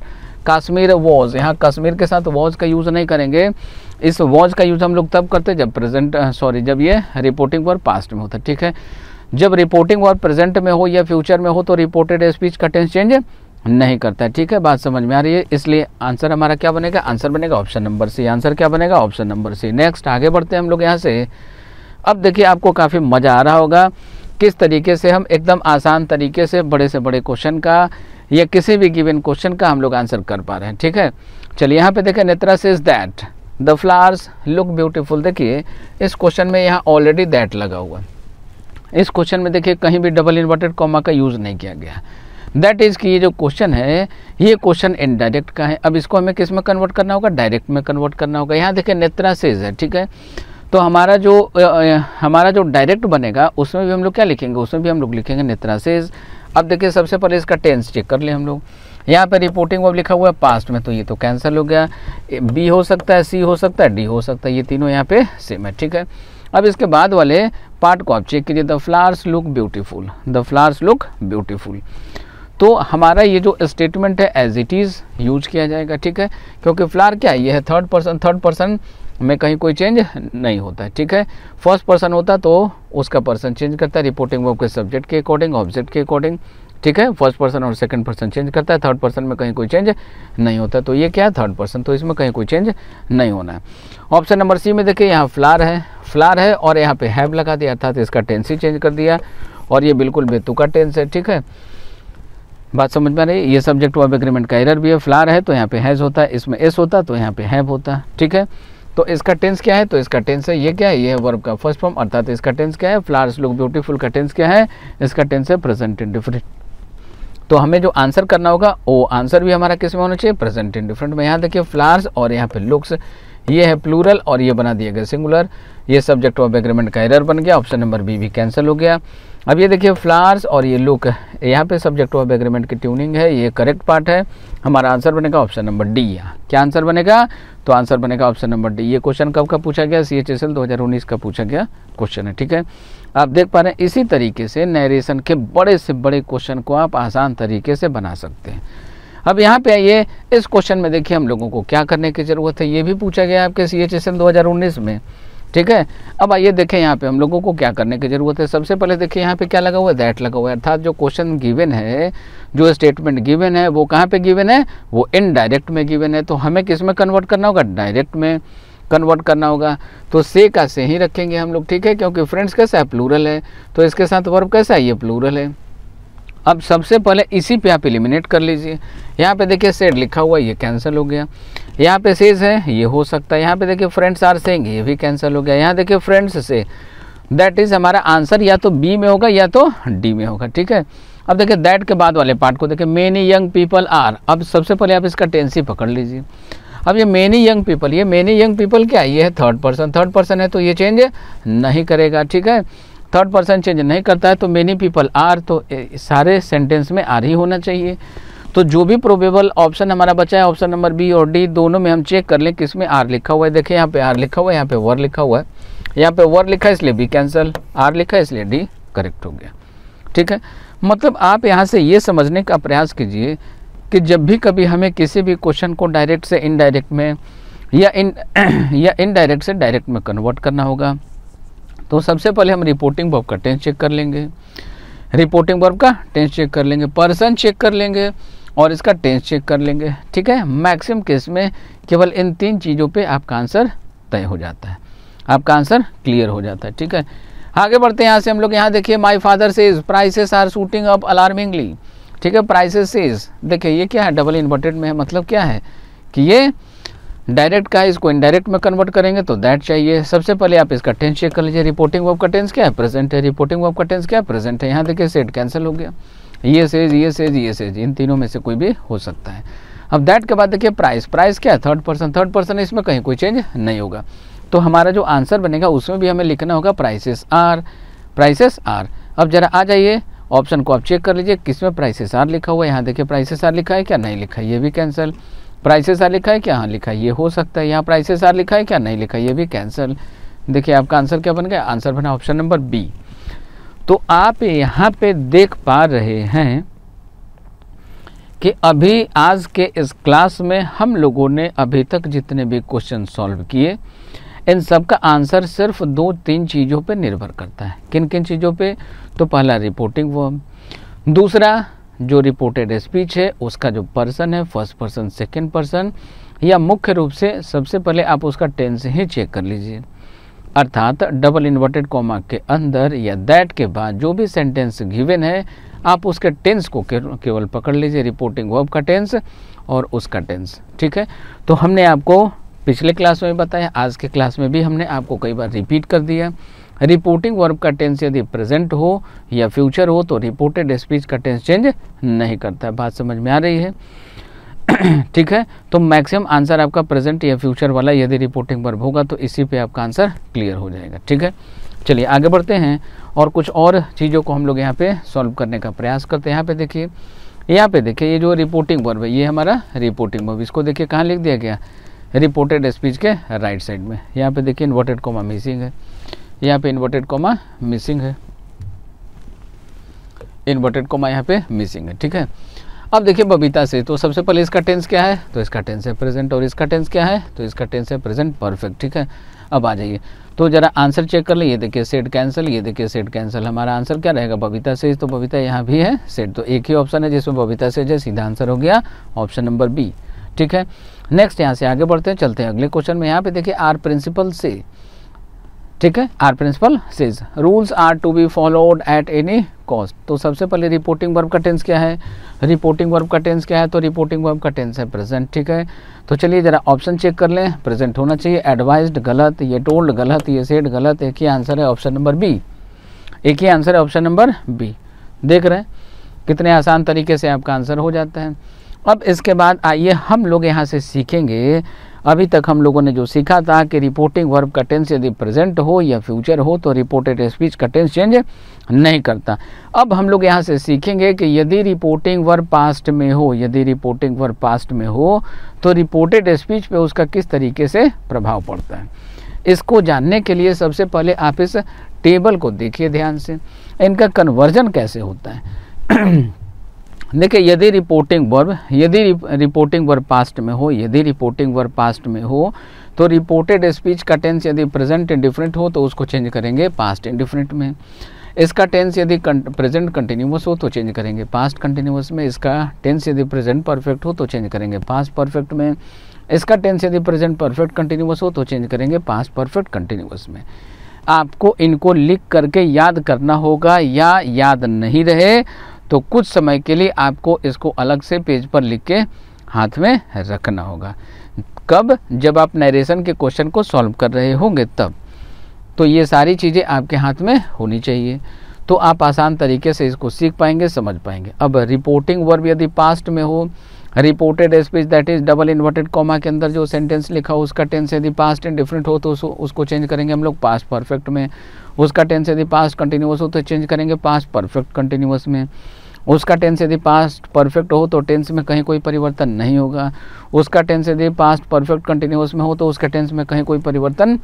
कश्मीर वॉज यहाँ कश्मीर के साथ वॉज का यूज़ नहीं करेंगे इस वॉज का यूज़ हम लोग तब करते जब प्रेजेंट सॉरी जब ये रिपोर्टिंग वर्ब पास्ट में होता ठीक है जब रिपोर्टिंग वर्ब प्रेजेंट में हो या फ्यूचर में हो तो रिपोर्टेड स्पीच का टेंस चेंज नहीं करता है ठीक है बात समझ में आ रही है इसलिए आंसर हमारा क्या बनेगा आंसर बनेगा ऑप्शन नंबर सी आंसर क्या बनेगा ऑप्शन नंबर सी नेक्स्ट आगे बढ़ते हैं हम लोग यहाँ से अब देखिए आपको काफ़ी मज़ा आ रहा होगा किस तरीके से हम एकदम आसान तरीके से बड़े से बड़े क्वेश्चन का या किसी भी गिवन क्वेश्चन का हम लोग आंसर कर पा रहे हैं ठीक है चलिए यहाँ पे देखें says is that the flowers look beautiful देखिए इस क्वेश्चन में यहाँ ऑलरेडी दैट लगा हुआ है इस क्वेश्चन में देखिए कहीं भी डबल इन्वर्टेड कॉमा का यूज़ नहीं किया गया दैट इज़ कि ये जो क्वेश्चन है ये क्वेश्चन इनडायरेक्ट का है अब इसको हमें किस में कन्वर्ट करना होगा डायरेक्ट में कन्वर्ट करना होगा यहाँ देखें नेत्रा सेज है ठीक है तो हमारा जो हमारा जो डायरेक्ट बनेगा उसमें भी हम लोग क्या लिखेंगे उसमें भी हम लोग लिखेंगे नेत्रा सेज अब देखिए सबसे पहले इसका टेंस चेक कर ले हम लोग यहाँ पर रिपोर्टिंग वो लिखा हुआ है पास्ट में तो ये तो कैंसिल हो गया बी हो सकता है सी हो सकता है डी हो सकता है ये तीनों यहाँ पे सेम है ठीक है अब इसके बाद वाले पार्ट को आप चेक कीजिए the flowers look beautiful the flowers look beautiful तो हमारा ये जो स्टेटमेंट है एज इट इज़ यूज किया जाएगा ठीक है क्योंकि फ्लार क्या है ये है थर्ड पर्सन थर्ड पर्सन में कहीं कोई चेंज नहीं होता है ठीक है फर्स्ट पर्सन होता तो उसका पर्सन चेंज करता है रिपोर्टिंग वर्ब के सब्जेक्ट के अकॉर्डिंग ऑब्जेक्ट के अकॉर्डिंग ठीक है फर्स्ट पर्सन और सेकंड पर्सन चेंज करता है थर्ड पर्सन में कहीं कोई चेंज नहीं होता तो ये क्या है थर्ड पर्सन तो इसमें कहीं कोई चेंज नहीं होना है ऑप्शन नंबर सी में देखिए यहाँ फ्लार है फ्लार है और यहाँ पे हैव लगा दिया अर्थात इसका टेंस ही चेंज कर दिया और ये बिल्कुल बेतुका टेंस है ठीक है बात समझ में आ रही है ये सब्जेक्ट वर्ब एग्रीमेंट का एरर भी है फ्लार है तो यहाँ पे हैज़ होता है इसमें एस होता तो यहाँ पे हैव होता है ठीक है तो इसका टेंस क्या है तो इसका टेंस है ये क्या है ये है वर्ब का फर्स्ट फॉर्म अर्थात इसका टेंस क्या है फ्लार्स लुक ब्यूटीफुल का टेंस क्या है इसका टेंस है प्रेजेंट डिफरेंट तो हमें जो आंसर करना होगा वो आंसर भी हमारा किस में होना चाहिए प्रेजेंट इन डिफरेंट में यहाँ देखिए फ्लावर्स और यहाँ पे लुक्स ये है प्लूरल और ये बना दिया गया सिंगुलर ये सब्जेक्ट ऑफ एग्रीमेंट का एरर बन गया ऑप्शन नंबर बी भी कैंसिल हो गया अब ये देखिए फ्लावर्स और ये लुक यहाँ पे सब्जेक्ट ऑफ एग्रीमेंट की ट्यूनिंग है ये करेक्ट पार्ट है हमारा आंसर बनेगा ऑप्शन नंबर डी यहाँ क्या आंसर बनेगा तो आंसर बनेगा ऑप्शन नंबर डी ये क्वेश्चन कब का पूछा गया सी एच एस एल दो हज़ार उन्नीस का पूछा गया क्वेश्चन है ठीक है आप देख पा रहे हैं इसी तरीके से नरेशन के बड़े से बड़े क्वेश्चन को आप आसान तरीके से बना सकते हैं अब यहाँ पे आइए इस क्वेश्चन में देखिए हम लोगों को क्या करने की ज़रूरत है ये भी पूछा गया आपके सी एच दो हज़ार उन्नीस में ठीक है अब आइए देखें यहाँ पे हम लोगों को क्या करने की ज़रूरत है सबसे पहले देखिए यहाँ पे क्या लगा हुआ है दैट लगा हुआ है अर्थात जो क्वेश्चन गिवन है जो स्टेटमेंट गिवन है वो कहाँ पे गिवन है वो इनडायरेक्ट में गिवन है तो हमें किस में कन्वर्ट करना होगा डायरेक्ट में कन्वर्ट करना होगा तो से का से ही रखेंगे हम लोग ठीक है क्योंकि फ्रेंड्स कैसा है प्लूरल है तो इसके साथ वर्ब कैसा है ये प्लूरल है अब सबसे पहले इसी पे आप इलिमिनेट कर लीजिए यहाँ पे देखिए सेड लिखा हुआ ये कैंसिल हो गया यहाँ पे सेज है ये हो सकता है यहाँ पे देखिए फ्रेंड्स आर सेंग ये भी कैंसिल हो गया यहाँ देखिए फ्रेंड्स से दैट इज़ हमारा आंसर या तो बी में होगा या तो डी में होगा ठीक है अब देखिए दैट के बाद वाले पार्ट को देखिए मेनी यंग पीपल आर अब सबसे पहले आप इसका टेंसी पकड़ लीजिए अब ये मैनी यंग पीपल ये मैनी यंग पीपल क्या ये है थर्ड पर्सन थर्ड पर्सन है तो ये चेंज नहीं करेगा ठीक है थर्ड पर्सन चेंज नहीं करता है तो मैनी पीपल आर तो सारे सेंटेंस में आर ही होना चाहिए तो जो भी प्रोबेबल ऑप्शन हमारा बचा है ऑप्शन नंबर बी और डी दोनों में हम चेक कर लें किस में आर लिखा हुआ है देखिए यहाँ पे आर लिखा हुआ है यहाँ पे वर लिखा हुआ है यहाँ पे वर लिखा है इसलिए बी कैंसल आर लिखा है इसलिए डी करेक्ट हो गया ठीक है मतलब आप यहाँ से ये समझने का प्रयास कीजिए कि जब भी कभी हमें किसी भी क्वेश्चन को डायरेक्ट से इनडायरेक्ट में या इन या इनडायरेक्ट से डायरेक्ट में कन्वर्ट करना होगा तो सबसे पहले हम रिपोर्टिंग वर्ब का टेंस चेक कर लेंगे रिपोर्टिंग वर्ब का टेंस चेक कर लेंगे पर्सन चेक कर लेंगे और इसका टेंस चेक कर लेंगे ठीक है मैक्सिमम केस में केवल इन तीन चीज़ों पे आपका आंसर तय हो जाता है आपका आंसर क्लियर हो जाता है ठीक है आगे बढ़ते हैं यहाँ से हम लोग यहाँ देखिए my father says prices are shooting up alarmingly ठीक है प्राइसेस इज देखिए ये क्या है डबल इन्वर्टेड में है मतलब क्या है कि ये डायरेक्ट का इसको इनडायरेक्ट में कन्वर्ट करेंगे तो दैट चाहिए सबसे पहले आप इसका टेंस चेक कर लीजिए रिपोर्टिंग वर्ब का टेंस क्या है प्रेजेंट है रिपोर्टिंग वर्ब का टेंस क्या है प्रेजेंट है यहाँ देखिए सेट कैंसिल हो गया ये सेज ये सेज ये सेज इन तीनों में से कोई भी हो सकता है अब दैट के बाद देखिए प्राइस प्राइस क्या है थर्ड पर्सन थर्ड पर्सन इसमें कहीं कोई चेंज नहीं होगा तो हमारा जो आंसर बनेगा उसमें भी हमें लिखना होगा प्राइसेस आर प्राइसेस आर अब जरा आ जाइए ऑप्शन को आप चेक कर लीजिए किस में प्राइसेस आर लिखा हुआ है यहाँ देखिए प्राइसेस आर लिखा है क्या नहीं लिखा है ये भी कैंसिल प्राइसेस आर लिखा है क्या हाँ लिखा है ये हो सकता है यहाँ प्राइसेस आर लिखा है क्या नहीं लिखा ये भी कैंसिल देखिए आपका आंसर क्या बन गया आंसर बना ऑप्शन नंबर बी तो आप यहाँ पे देख पा रहे हैं कि अभी आज के इस क्लास में हम लोगों ने अभी तक जितने भी क्वेश्चन सॉल्व किए इन सब का आंसर सिर्फ दो तीन चीज़ों पर निर्भर करता है किन किन चीज़ों पर तो पहला रिपोर्टिंग वर्म दूसरा जो रिपोर्टेड स्पीच है उसका जो पर्सन है फर्स्ट पर्सन सेकेंड पर्सन या मुख्य रूप से सबसे पहले आप उसका टेंस ही चेक कर लीजिए अर्थात डबल इन्वर्टेड कॉमा के अंदर या दैट के बाद जो भी सेंटेंस गिवन है आप उसके टेंस को केवल पकड़ लीजिए रिपोर्टिंग वर्ब का टेंस और उसका टेंस ठीक है तो हमने आपको पिछले क्लास में बताया आज के क्लास में भी हमने आपको कई बार रिपीट कर दिया रिपोर्टिंग वर्ब का टेंस यदि प्रेजेंट हो या फ्यूचर हो तो रिपोर्टेड स्पीच का टेंस चेंज नहीं करता बात समझ में आ रही है ठीक है तो मैक्सिमम आंसर आपका प्रेजेंट या फ्यूचर वाला यदि रिपोर्टिंग वर्ब होगा तो इसी पे आपका आंसर क्लियर हो जाएगा ठीक है चलिए आगे बढ़ते हैं और कुछ और चीज़ों को हम लोग यहाँ पे सॉल्व करने का प्रयास करते हैं यहाँ पे देखिए यहाँ पे देखिए ये जो रिपोर्टिंग वर्ब है ये हमारा रिपोर्टिंग वर्ब इसको देखिए कहाँ लिख दिया गया रिपोर्टेड स्पीच के राइट साइड में यहाँ पे देखिए इन्वर्टेड कोमा मिसिंग है यहाँ पे इन्वर्टेड कोमा मिसिंग है इन्वर्टेड कोमा यहाँ पे मिसिंग है ठीक है अब देखिए बबीता से तो सबसे पहले इसका टेंस क्या है तो इसका टेंस है प्रेजेंट और इसका टेंस क्या है तो इसका टेंस है प्रेजेंट परफेक्ट ठीक है अब आ जाइए तो जरा आंसर चेक कर ये देखिए सेट कैंसिल ये देखिए सेट कैंसिल हमारा आंसर क्या रहेगा बबीता से तो बबीता यहाँ भी है सेट तो एक ही ऑप्शन है जिसमें बबीता से सीधा आंसर हो गया ऑप्शन नंबर बी ठीक है नेक्स्ट यहाँ से आगे बढ़ते हैं चलते हैं अगले क्वेश्चन में यहाँ पे देखिए आर प्रिंसिपल से ठीक है our principal says rules are to be followed at any cost तो सबसे पहले रिपोर्टिंग वर्ब का टेंस क्या है रिपोर्टिंग वर्ब का टेंस क्या है तो रिपोर्टिंग वर्ब का टेंस है प्रेजेंट ठीक है तो चलिए ज़रा ऑप्शन चेक कर लें प्रेजेंट होना चाहिए एडवाइज गलत ये टोल्ड गलत ये सेड गलत एक ही आंसर है ऑप्शन नंबर बी एक ही आंसर है ऑप्शन नंबर बी देख रहे हैं कितने आसान तरीके से आपका आंसर हो जाता है अब इसके बाद आइए हम लोग यहाँ से सीखेंगे अभी तक हम लोगों ने जो सीखा था कि रिपोर्टिंग वर्ब का टेंस यदि प्रेजेंट हो या फ्यूचर हो तो रिपोर्टेड स्पीच का टेंस चेंज नहीं करता अब हम लोग यहाँ से सीखेंगे कि यदि रिपोर्टिंग वर्ब पास्ट में हो यदि रिपोर्टिंग वर्ब पास्ट में हो तो रिपोर्टेड स्पीच पे उसका किस तरीके से प्रभाव पड़ता है इसको जानने के लिए सबसे पहले आप इस टेबल को देखिए ध्यान से इनका कन्वर्जन कैसे होता है देखिए यदि रिपोर्टिंग वर्ब यदि रिपोर्टिंग वर्ब पास्ट में हो यदि रिपोर्टिंग वर्ब पास्ट में हो तो रिपोर्टेड स्पीच का टेंस यदि प्रेजेंट इंडिफरेंट हो तो उसको चेंज करेंगे पास्ट इंडिफरेंट में इसका टेंस यदि प्रेजेंट कंटिन्यूस हो तो चेंज करेंगे पास्ट कंटिन्यूस में इसका टेंस यदि प्रेजेंट परफेक्ट हो तो चेंज करेंगे पास्ट परफेक्ट में इसका टेंस यदि प्रेजेंट परफेक्ट कंटिन्यूस हो तो चेंज करेंगे पास्ट परफेक्ट कंटिन्यूस में आपको इनको लिख करके याद करना होगा या याद नहीं रहे तो कुछ समय के लिए आपको इसको अलग से पेज पर लिख के हाथ में रखना होगा कब जब आप नरेशन के क्वेश्चन को सॉल्व कर रहे होंगे तब तो ये सारी चीज़ें आपके हाथ में होनी चाहिए तो आप आसान तरीके से इसको सीख पाएंगे समझ पाएंगे अब रिपोर्टिंग वर्ब यदि पास्ट में हो reported speech that is double inverted comma के अंदर जो सेंटेंस लिखा हो उसका टेंस यदि पास्ट एंड डिफरेंट हो तो उसको उसको चेंज करेंगे हम लोग पास्ट परफेक्ट में उसका टेंस यदि पास्ट कंटिन्यूस हो तो चेंज करेंगे पास्ट परफेक्ट कंटिन्यूस में उसका टेंस यदि पास्ट परफेक्ट हो तो टेंस में कहीं कोई परिवर्तन नहीं होगा उसका टेंस यदि पास्ट परफेक्ट कंटिन्यूस में हो तो उसके टेंस में कहीं कोई परिवर्तन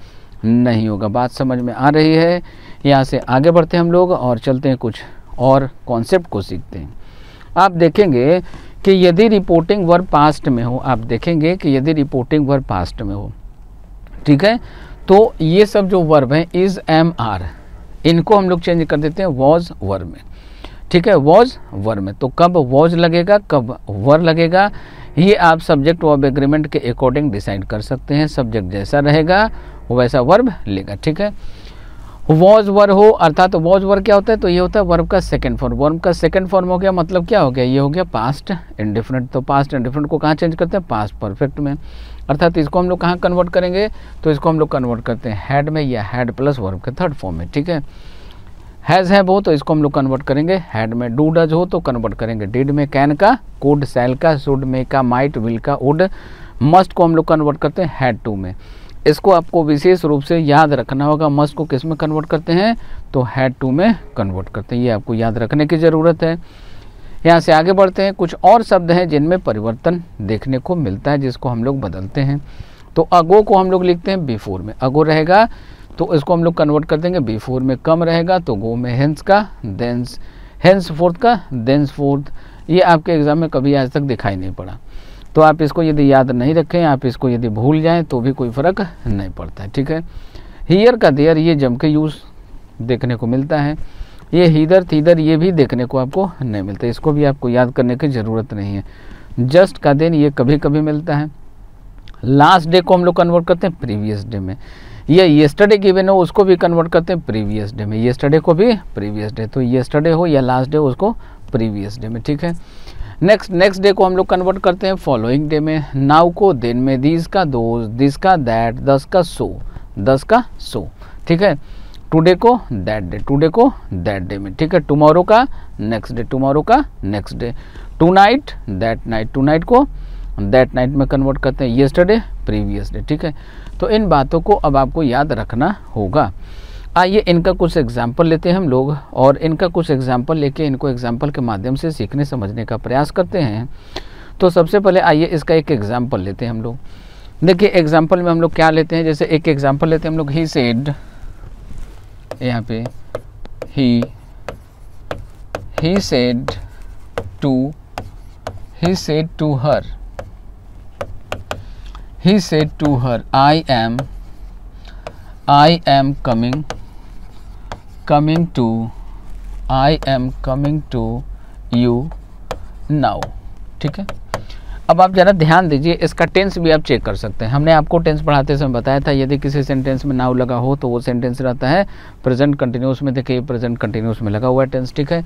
नहीं होगा बात समझ में आ रही है यहाँ से आगे बढ़ते हैं हम लोग और चलते हैं कुछ और कॉन्सेप्ट को सीखते हैं आप देखेंगे कि यदि रिपोर्टिंग वर्ब पास्ट में हो आप देखेंगे कि यदि रिपोर्टिंग वर्ब पास्ट में हो ठीक है तो ये सब जो वर्ब हैं इज़ एम आर इनको हम लोग चेंज कर देते हैं वॉज वर्ब में ठीक है वॉज वर में तो कब वॉज लगेगा कब वर लगेगा ये आप सब्जेक्ट वर्ब एग्रीमेंट के अकॉर्डिंग डिसाइड कर सकते हैं सब्जेक्ट जैसा रहेगा वैसा वर्ब लेगा ठीक है वॉज वर हो अर्थात तो वॉज वर क्या होता है तो ये होता है वर्ब का सेकंड फॉर्म वर्ब का सेकंड फॉर्म हो गया मतलब क्या हो गया ये हो गया पास्ट इंडिफरेंट तो पास्ट इंडिफरेंट को कहाँ चेंज करते हैं पास्ट परफेक्ट में अर्थात तो इसको हम लोग कहाँ कन्वर्ट करेंगे तो इसको हम लोग कन्वर्ट करते हैं हैड में या हैड प्लस वर्ब के थर्ड फॉर्म में ठीक है हैज़ है वो तो इसको हम लोग कन्वर्ट करेंगे हैड में डू डज हो तो कन्वर्ट करेंगे डिड में कैन का कुड सेल का शुड में का माइट विल का वुड मस्ट को हम लोग कन्वर्ट करते हैं हैड टू में इसको आपको विशेष रूप से याद रखना होगा मस्ट को किस में कन्वर्ट करते हैं तो हैड टू में कन्वर्ट करते हैं ये आपको याद रखने की ज़रूरत है यहाँ से आगे बढ़ते हैं कुछ और शब्द हैं जिनमें परिवर्तन देखने को मिलता है जिसको हम लोग बदलते हैं तो अगो को हम लोग लिखते हैं बिफोर में अगो रहेगा तो इसको हम लोग कन्वर्ट कर देंगे बिफोर में कम रहेगा तो गो में हेंस का देंस हेंस फोर्थ का देंस फोर्थ ये आपके एग्ज़ाम में कभी आज तक दिखाई नहीं पड़ा तो आप इसको यदि याद नहीं रखें आप इसको यदि भूल जाएं तो भी कोई फ़र्क नहीं पड़ता है ठीक है हीयर का देयर ये जम के यूज़ देखने को मिलता है ये हीदर थीदर ये भी देखने को आपको नहीं मिलता इसको भी आपको याद करने की ज़रूरत नहीं है जस्ट का दिन ये कभी कभी मिलता है लास्ट डे को हम लोग कन्वर्ट करते हैं प्रीवियस डे में तो या येस्टरडे इवेंट हो उसको भी कन्वर्ट करते हैं प्रीवियस डे में येस्टरडे को भी प्रीवियस डे तो येस्टरडे हो या लास्ट डे उसको प्रीवियस डे में ठीक है नेक्स्ट नेक्स्ट डे को हम लोग कन्वर्ट करते हैं फॉलोइंग डे में नाव को दिन में दिस का दोज दिस का दैट दस का सो दस का सो ठीक है टुडे को दैट डे टुडे को दैट डे में ठीक है टुमारो का नेक्स्ट डे टुमारो का next day tonight that night tonight को दैट नाइट में कन्वर्ट करते हैं येस्टरडे प्रीवियस डे ठीक है तो इन बातों को अब आपको याद रखना होगा आइए इनका कुछ एग्जाम्पल लेते हैं हम लोग और इनका कुछ एग्जाम्पल लेके इनको एग्जाम्पल के माध्यम से सीखने समझने का प्रयास करते हैं तो सबसे पहले आइए इसका एक एग्जाम्पल लेते हैं हम लोग देखिए एग्जाम्पल में हम लोग क्या लेते हैं जैसे एक एग्जाम्पल लेते हैं हम लोग ही सेड यहाँ पे he he said to he said to her he said to her i am i am coming coming to i am coming to you now ठीक है अब आप ज़रा ध्यान दीजिए इसका टेंस भी आप चेक कर सकते हैं हमने आपको टेंस पढ़ाते समय बताया था यदि किसी सेंटेंस में नाव लगा हो तो वो सेंटेंस रहता है प्रेजेंट कंटिन्यूस में देखिए प्रेजेंट कंटिन्यूस में लगा हुआ है टेंस ठीक है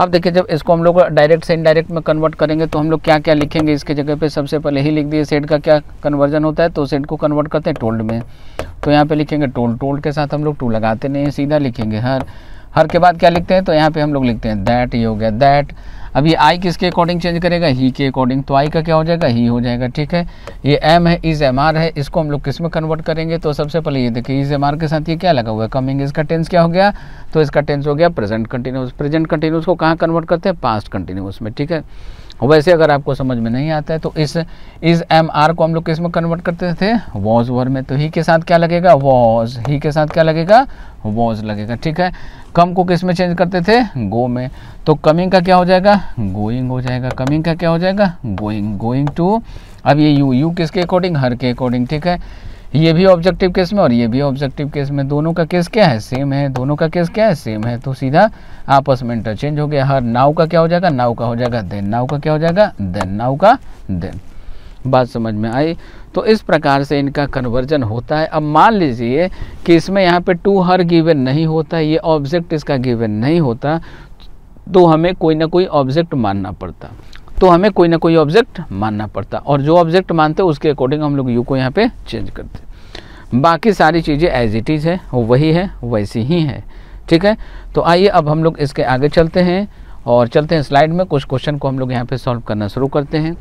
अब देखिए जब इसको हम लोग डायरेक्ट से इनडायरेक्ट में कन्वर्ट करेंगे तो हम लोग क्या क्या लिखेंगे इसके जगह पर सबसे पहले ही लिख दिए सेट का क्या कन्वर्जन होता है तो सेट को कन्वर्ट करते हैं टोल्ड में तो यहाँ पर लिखेंगे टोल टोल्ड के साथ हम लोग टू लगाते नहीं सीधा लिखेंगे हर हर के बाद क्या लिखते हैं तो यहाँ पर हम लोग लिखते हैं दैट ये हो गया दैट अब ये आई किसके अकॉर्डिंग चेंज करेगा ही के अकॉर्डिंग तो आई का क्या हो जाएगा ही हो जाएगा ठीक है ये एम है इज एम आर है इसको हम लोग किस में कन्वर्ट करेंगे तो सबसे पहले ये देखिए इज एम आर के साथ ये क्या लगा हुआ है कमिंग इसका टेंस क्या हो गया तो इसका टेंस हो गया प्रेजेंट कंटिन्यूस प्रेजेंट कंटिन्यूस को कहाँ कन्वर्ट करते हैं पास्ट कंटिन्यूस में ठीक है वैसे अगर आपको समझ में नहीं आता है तो इस इस एम आर को हम लोग किस में कन्वर्ट करते थे वॉज वर में तो ही के साथ क्या लगेगा वॉज ही के साथ क्या लगेगा वॉज लगेगा ठीक है कम को किस में चेंज करते थे गो में तो कमिंग का क्या हो जाएगा गोइंग हो जाएगा कमिंग का क्या हो जाएगा गोइंग गोइंग टू अब ये यू यू किसके अकॉर्डिंग हर के अकॉर्डिंग ठीक है ये भी ऑब्जेक्टिव केस में और ये भी ऑब्जेक्टिव केस में दोनों का केस क्या है सेम है दोनों का केस क्या है सेम है तो सीधा आपस में इंटरचेंज हो गया हर नाव का क्या हो जाएगा नाव का हो जाएगा देन नाव का क्या हो जाएगा देन नाव का देन बात समझ में आई तो इस प्रकार से इनका कन्वर्जन होता है अब मान लीजिए कि इसमें यहाँ पे टू हर गिवन नहीं होता ये ऑब्जेक्ट इसका गिवन नहीं होता तो हमें कोई ना कोई ऑब्जेक्ट मानना पड़ता तो हमें कोई ना कोई ऑब्जेक्ट मानना पड़ता और जो ऑब्जेक्ट मानते उसके अकॉर्डिंग हम लोग यू को यहाँ पे चेंज करते बाकी सारी चीज़ें एज इट इज़ है वही है वैसी ही है ठीक है तो आइए अब हम लोग इसके आगे चलते हैं और चलते हैं स्लाइड में कुछ क्वेश्चन को हम लोग यहाँ पे सॉल्व करना शुरू करते हैं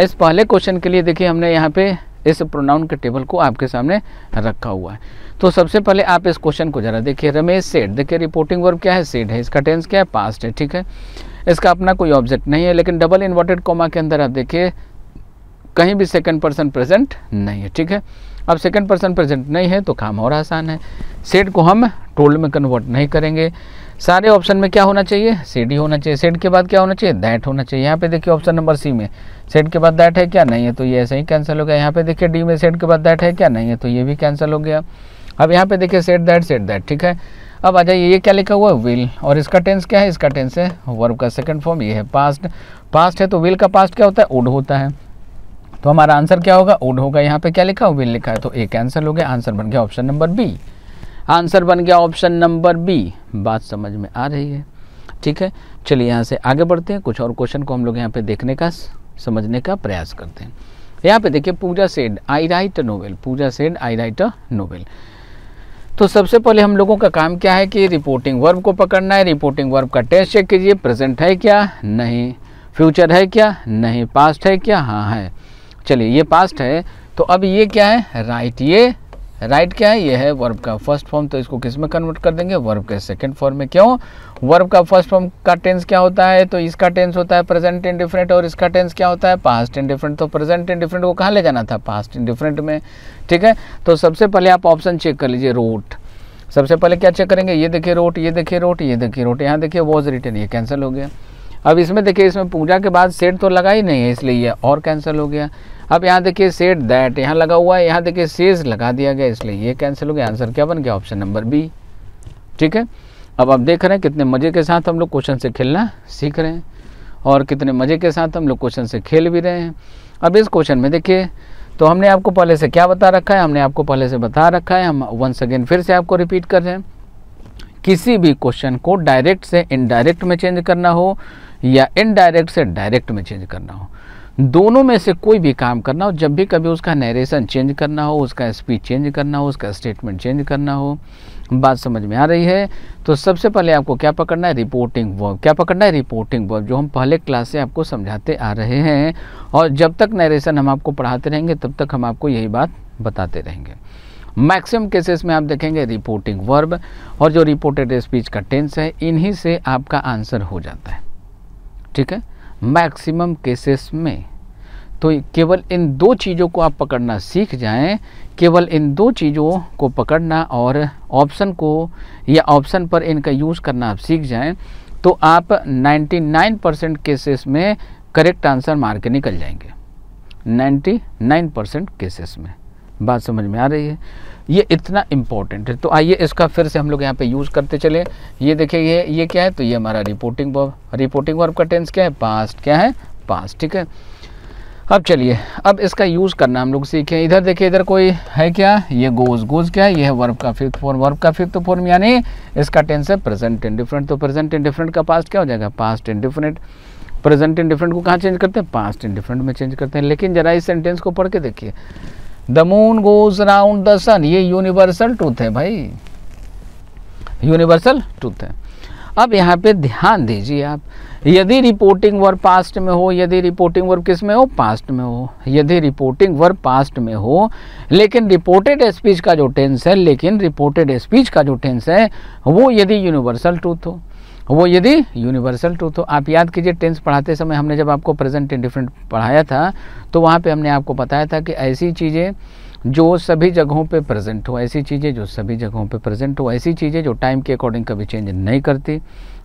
इस पहले क्वेश्चन के लिए देखिए हमने यहाँ पे इस प्रोनाउन के टेबल को आपके सामने रखा हुआ है तो सबसे पहले आप इस क्वेश्चन को जरा देखिए रमेश सेठ देखिए रिपोर्टिंग वर्ब क्या है सेठ है इसका टेंस क्या है पास्ट है ठीक है इसका अपना कोई ऑब्जेक्ट नहीं है लेकिन डबल इन्वर्टेड कोमा के अंदर आप देखिए कहीं भी सेकंड पर्सन प्रेजेंट नहीं है ठीक है अब सेकंड पर्सन प्रेजेंट नहीं है तो काम और आसान है सेट को हम टोल्ड में कन्वर्ट नहीं करेंगे सारे ऑप्शन में क्या होना चाहिए सेड ही होना चाहिए सेड के बाद क्या होना चाहिए दैट होना चाहिए यहाँ पे देखिए ऑप्शन नंबर सी में सेड के बाद दैट है क्या नहीं है तो ये ऐसे ही कैंसिल हो गया यहाँ पे देखिए डी में सेड के बाद दैट है क्या नहीं है तो ये भी कैंसिल हो गया अब यहाँ पे देखिए सेट दैट सेट दैट ठीक है अब आ जाइए ये क्या लिखा हुआ है विल और इसका टेंस क्या है इसका टेंस है वर्ब का सेकंड फॉर्म ये है पास्ट पास्ट है तो विल का पास्ट क्या होता है उड होता है तो हमारा आंसर क्या होगा उड होगा यहाँ पे क्या लिखा विल लिखा है तो एक आंसर हो गया आंसर बन गया ऑप्शन नंबर बी आंसर बन गया ऑप्शन नंबर बी बात समझ में आ रही है ठीक है चलिए यहाँ से आगे बढ़ते हैं कुछ और क्वेश्चन को हम लोग यहाँ पे देखने का समझने का प्रयास करते हैं यहाँ पे देखिए Pooja said I write novel Pooja said I write novel तो सबसे पहले हम लोगों का काम क्या है कि रिपोर्टिंग वर्ब को पकड़ना है रिपोर्टिंग वर्ब का टेस्ट चेक कीजिए प्रेजेंट है क्या नहीं फ्यूचर है क्या नहीं पास्ट है क्या हाँ है चलिए ये पास्ट है तो अब ये क्या है राइट ये राइट क्या है ये है वर्ब का फर्स्ट फॉर्म तो इसको किस में कन्वर्ट कर देंगे वर्ब के सेकंड फॉर्म में क्यों वर्ब का फर्स्ट फॉर्म का टेंस क्या होता है तो इसका टेंस होता है प्रेजेंट इन डिफरेंट और इसका टेंस क्या होता है पास्ट इन डिफरेंट तो प्रेजेंट इन डिफरेंट को कहाँ ले जाना था पास्ट इन डिफरेंट में ठीक है तो सबसे पहले आप ऑप्शन चेक कर लीजिए रोट सबसे पहले क्या चेक करेंगे ये देखिए रोट ये देखिए रोट ये देखिए रोट यहाँ देखिए वॉज रिटर्न ये कैंसिल हो गया अब इसमें देखिए इसमें पूजा के बाद सेट तो लगा ही नहीं है इसलिए ये और कैंसिल हो गया अब यहाँ देखिए सेट दैट यहाँ लगा हुआ है यहाँ देखिए सेज लगा दिया गया इसलिए ये कैंसिल हो गया आंसर क्या बन गया ऑप्शन नंबर बी ठीक है अब आप देख रहे हैं कितने मज़े के साथ हम लोग क्वेश्चन से खेलना सीख रहे हैं और कितने मज़े के साथ हम लोग क्वेश्चन से खेल भी रहे हैं अब इस क्वेश्चन में देखिए तो हमने आपको पहले से क्या बता रखा है हमने आपको पहले से बता रखा है हम वंस अगेन फिर से आपको रिपीट कर रहे हैं किसी भी क्वेश्चन को डायरेक्ट से इनडायरेक्ट में चेंज करना हो या इनडायरेक्ट से डायरेक्ट में चेंज करना हो दोनों में से कोई भी काम करना हो जब भी कभी उसका नरेशन चेंज करना हो उसका स्पीच चेंज करना हो उसका स्टेटमेंट चेंज करना हो बात समझ में आ रही है तो सबसे पहले आपको क्या पकड़ना है रिपोर्टिंग वर्ब क्या पकड़ना है रिपोर्टिंग वर्ब जो हम पहले क्लास से आपको समझाते आ रहे हैं और जब तक नरेशन हम आपको पढ़ाते रहेंगे तब तक हम आपको यही बात बताते रहेंगे मैक्सिमम केसेस में आप देखेंगे रिपोर्टिंग वर्ब और जो रिपोर्टेड स्पीच का टेंस है इन्हीं से आपका आंसर हो जाता है ठीक है मैक्सिमम केसेस में तो केवल इन दो चीज़ों को आप पकड़ना सीख जाएं केवल इन दो चीज़ों को पकड़ना और ऑप्शन को या ऑप्शन पर इनका यूज़ करना आप सीख जाएं तो आप 99 परसेंट केसेस में करेक्ट आंसर मार के निकल जाएंगे 99 परसेंट केसेस में बात समझ में आ रही है ये इतना इम्पोर्टेंट है तो आइए इसका फिर से हम लोग यहाँ पे यूज़ करते चले ये देखिए ये ये क्या है तो ये हमारा रिपोर्टिंग वर्ब रिपोर्टिंग वर्ब का टेंस क्या है पास्ट क्या है पास्ट ठीक है अब चलिए अब इसका यूज़ करना हम लोग सीखें इधर देखिए इधर कोई है क्या ये गोज गोज क्या है ये है वर्ब का फिफ्थ फॉर्म वर्ब का फिफ्थ फॉर्म यानी इसका टेंस है प्रेजेंट इन डिफरेंट तो प्रेजेंट इन डिफरेंट का पास्ट क्या हो जाएगा past indefinite present indefinite को कहाँ चेंज करते हैं पास्ट इन डिफरेंट में चेंज करते हैं लेकिन जरा इस सेंटेंस को पढ़ के देखिए the moon goes round the sun ये यूनिवर्सल ट्रूथ है भाई यूनिवर्सल ट्रूथ है अब यहाँ पे ध्यान दीजिए आप यदि रिपोर्टिंग वर्ब पास्ट में हो यदि रिपोर्टिंग वर्ब किस में हो पास्ट में हो यदि रिपोर्टिंग वर्ब पास्ट में हो लेकिन रिपोर्टेड स्पीच का जो टेंस है लेकिन रिपोर्टेड स्पीच का जो टेंस है वो यदि यूनिवर्सल ट्रूथ हो वो यदि यूनिवर्सल ट्रूथ हो आप याद कीजिए टेंस पढ़ाते समय हमने जब आपको प्रेजेंट इंडिफरेंट पढ़ाया था तो वहाँ पे हमने आपको बताया था कि ऐसी चीज़ें जो सभी जगहों पे प्रेजेंट हो ऐसी चीज़ें जो सभी जगहों पे प्रेजेंट हो ऐसी चीज़ें जो टाइम के अकॉर्डिंग कभी चेंज नहीं करती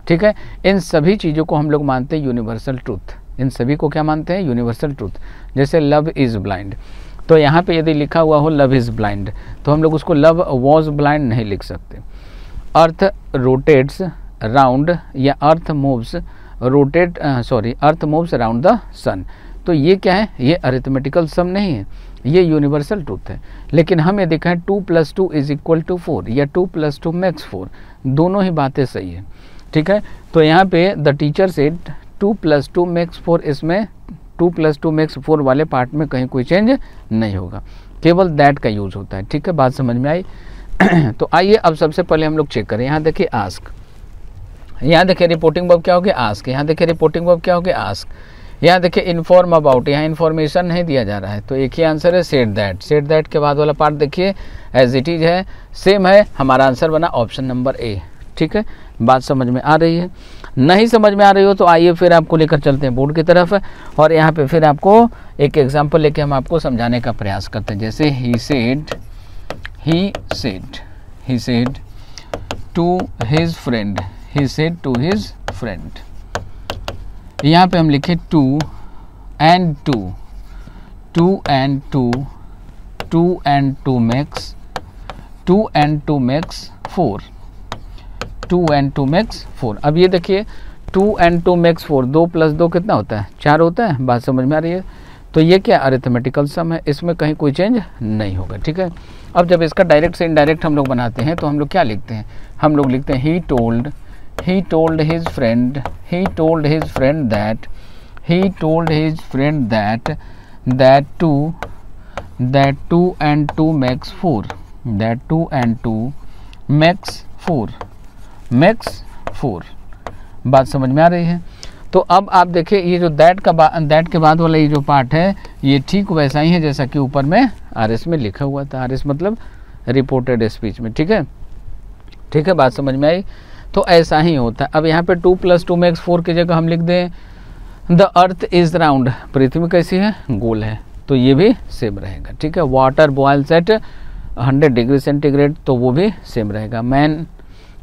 ठीक है इन सभी चीज़ों को हम लोग मानते हैं यूनिवर्सल ट्रूथ इन सभी को क्या मानते हैं यूनिवर्सल ट्रूथ जैसे लव इज़ ब्लाइंड तो यहाँ पे यदि लिखा हुआ हो लव इज़ ब्लाइंड तो हम लोग उसको लव वॉज ब्लाइंड नहीं लिख सकते अर्थ रोटेट्स राउंड या earth moves rotate sorry earth moves around the sun तो ये क्या है ये अरिथमेटिकल सम नहीं है ये यूनिवर्सल ट्रूथ है लेकिन हम ये देखा है two plus two is equal to four या two plus two makes four दोनों ही बातें सही है ठीक है तो यहाँ पे the teacher says two plus two makes four इसमें two plus two makes four वाले पार्ट में कहीं कोई चेंज नहीं होगा केवल दैट का यूज़ होता है ठीक है बात समझ में आई तो आइए अब सबसे पहले हम लोग चेक करें यहाँ देखिए आस्क यहाँ देखिए रिपोर्टिंग बब क्या होगी आस्क यहाँ देखिए रिपोर्टिंग बब क्या होगी आस्क यहाँ देखिए इन्फॉर्म अबाउट यहाँ इन्फॉर्मेशन नहीं दिया जा रहा है तो एक ही आंसर है सेट दैट सेट दैट के बाद वाला पार्ट देखिए एज इट इज है सेम है हमारा आंसर बना ऑप्शन नंबर ए ठीक है बात समझ में आ रही है नहीं समझ में आ रही हो तो आइए फिर आपको लेकर चलते हैं बोर्ड की तरफ और यहाँ पे फिर आपको एक एग्जाम्पल लेके हम आपको समझाने का प्रयास करते हैं जैसे he said he said he said to his friend he said to his friend यहाँ पे हम लिखे two and two two and two two and two makes two and two makes four two and two makes four अब ये देखिए two and two makes four दो प्लस दो कितना होता है चार होता है बात समझ में आ रही है तो ये क्या अरिथमेटिकल सम है इसमें कहीं कोई चेंज नहीं होगा ठीक है अब जब इसका डायरेक्ट से इनडायरेक्ट हम लोग बनाते हैं तो हम लोग क्या लिखते हैं हम लोग लिखते हैं he told he told his friend he told his friend that he told his friend that that two that two and two makes four that two and two makes four makes four बात समझ में आ रही है तो अब आप देखिए ये जो दैट का दैट के बाद वाला ये जो पार्ट है ये ठीक वैसा ही है जैसा कि ऊपर में आर एस में लिखा हुआ था आर एस मतलब रिपोर्टेड स्पीच में ठीक है ठीक है बात समझ में आई तो ऐसा ही होता है अब यहाँ पे two plus two makes four की जगह हम लिख दें द अर्थ इज राउंड पृथ्वी कैसी है गोल है तो ये भी सेम रहेगा ठीक है water boils at 100 degree centigrade तो वो भी सेम रहेगा मैन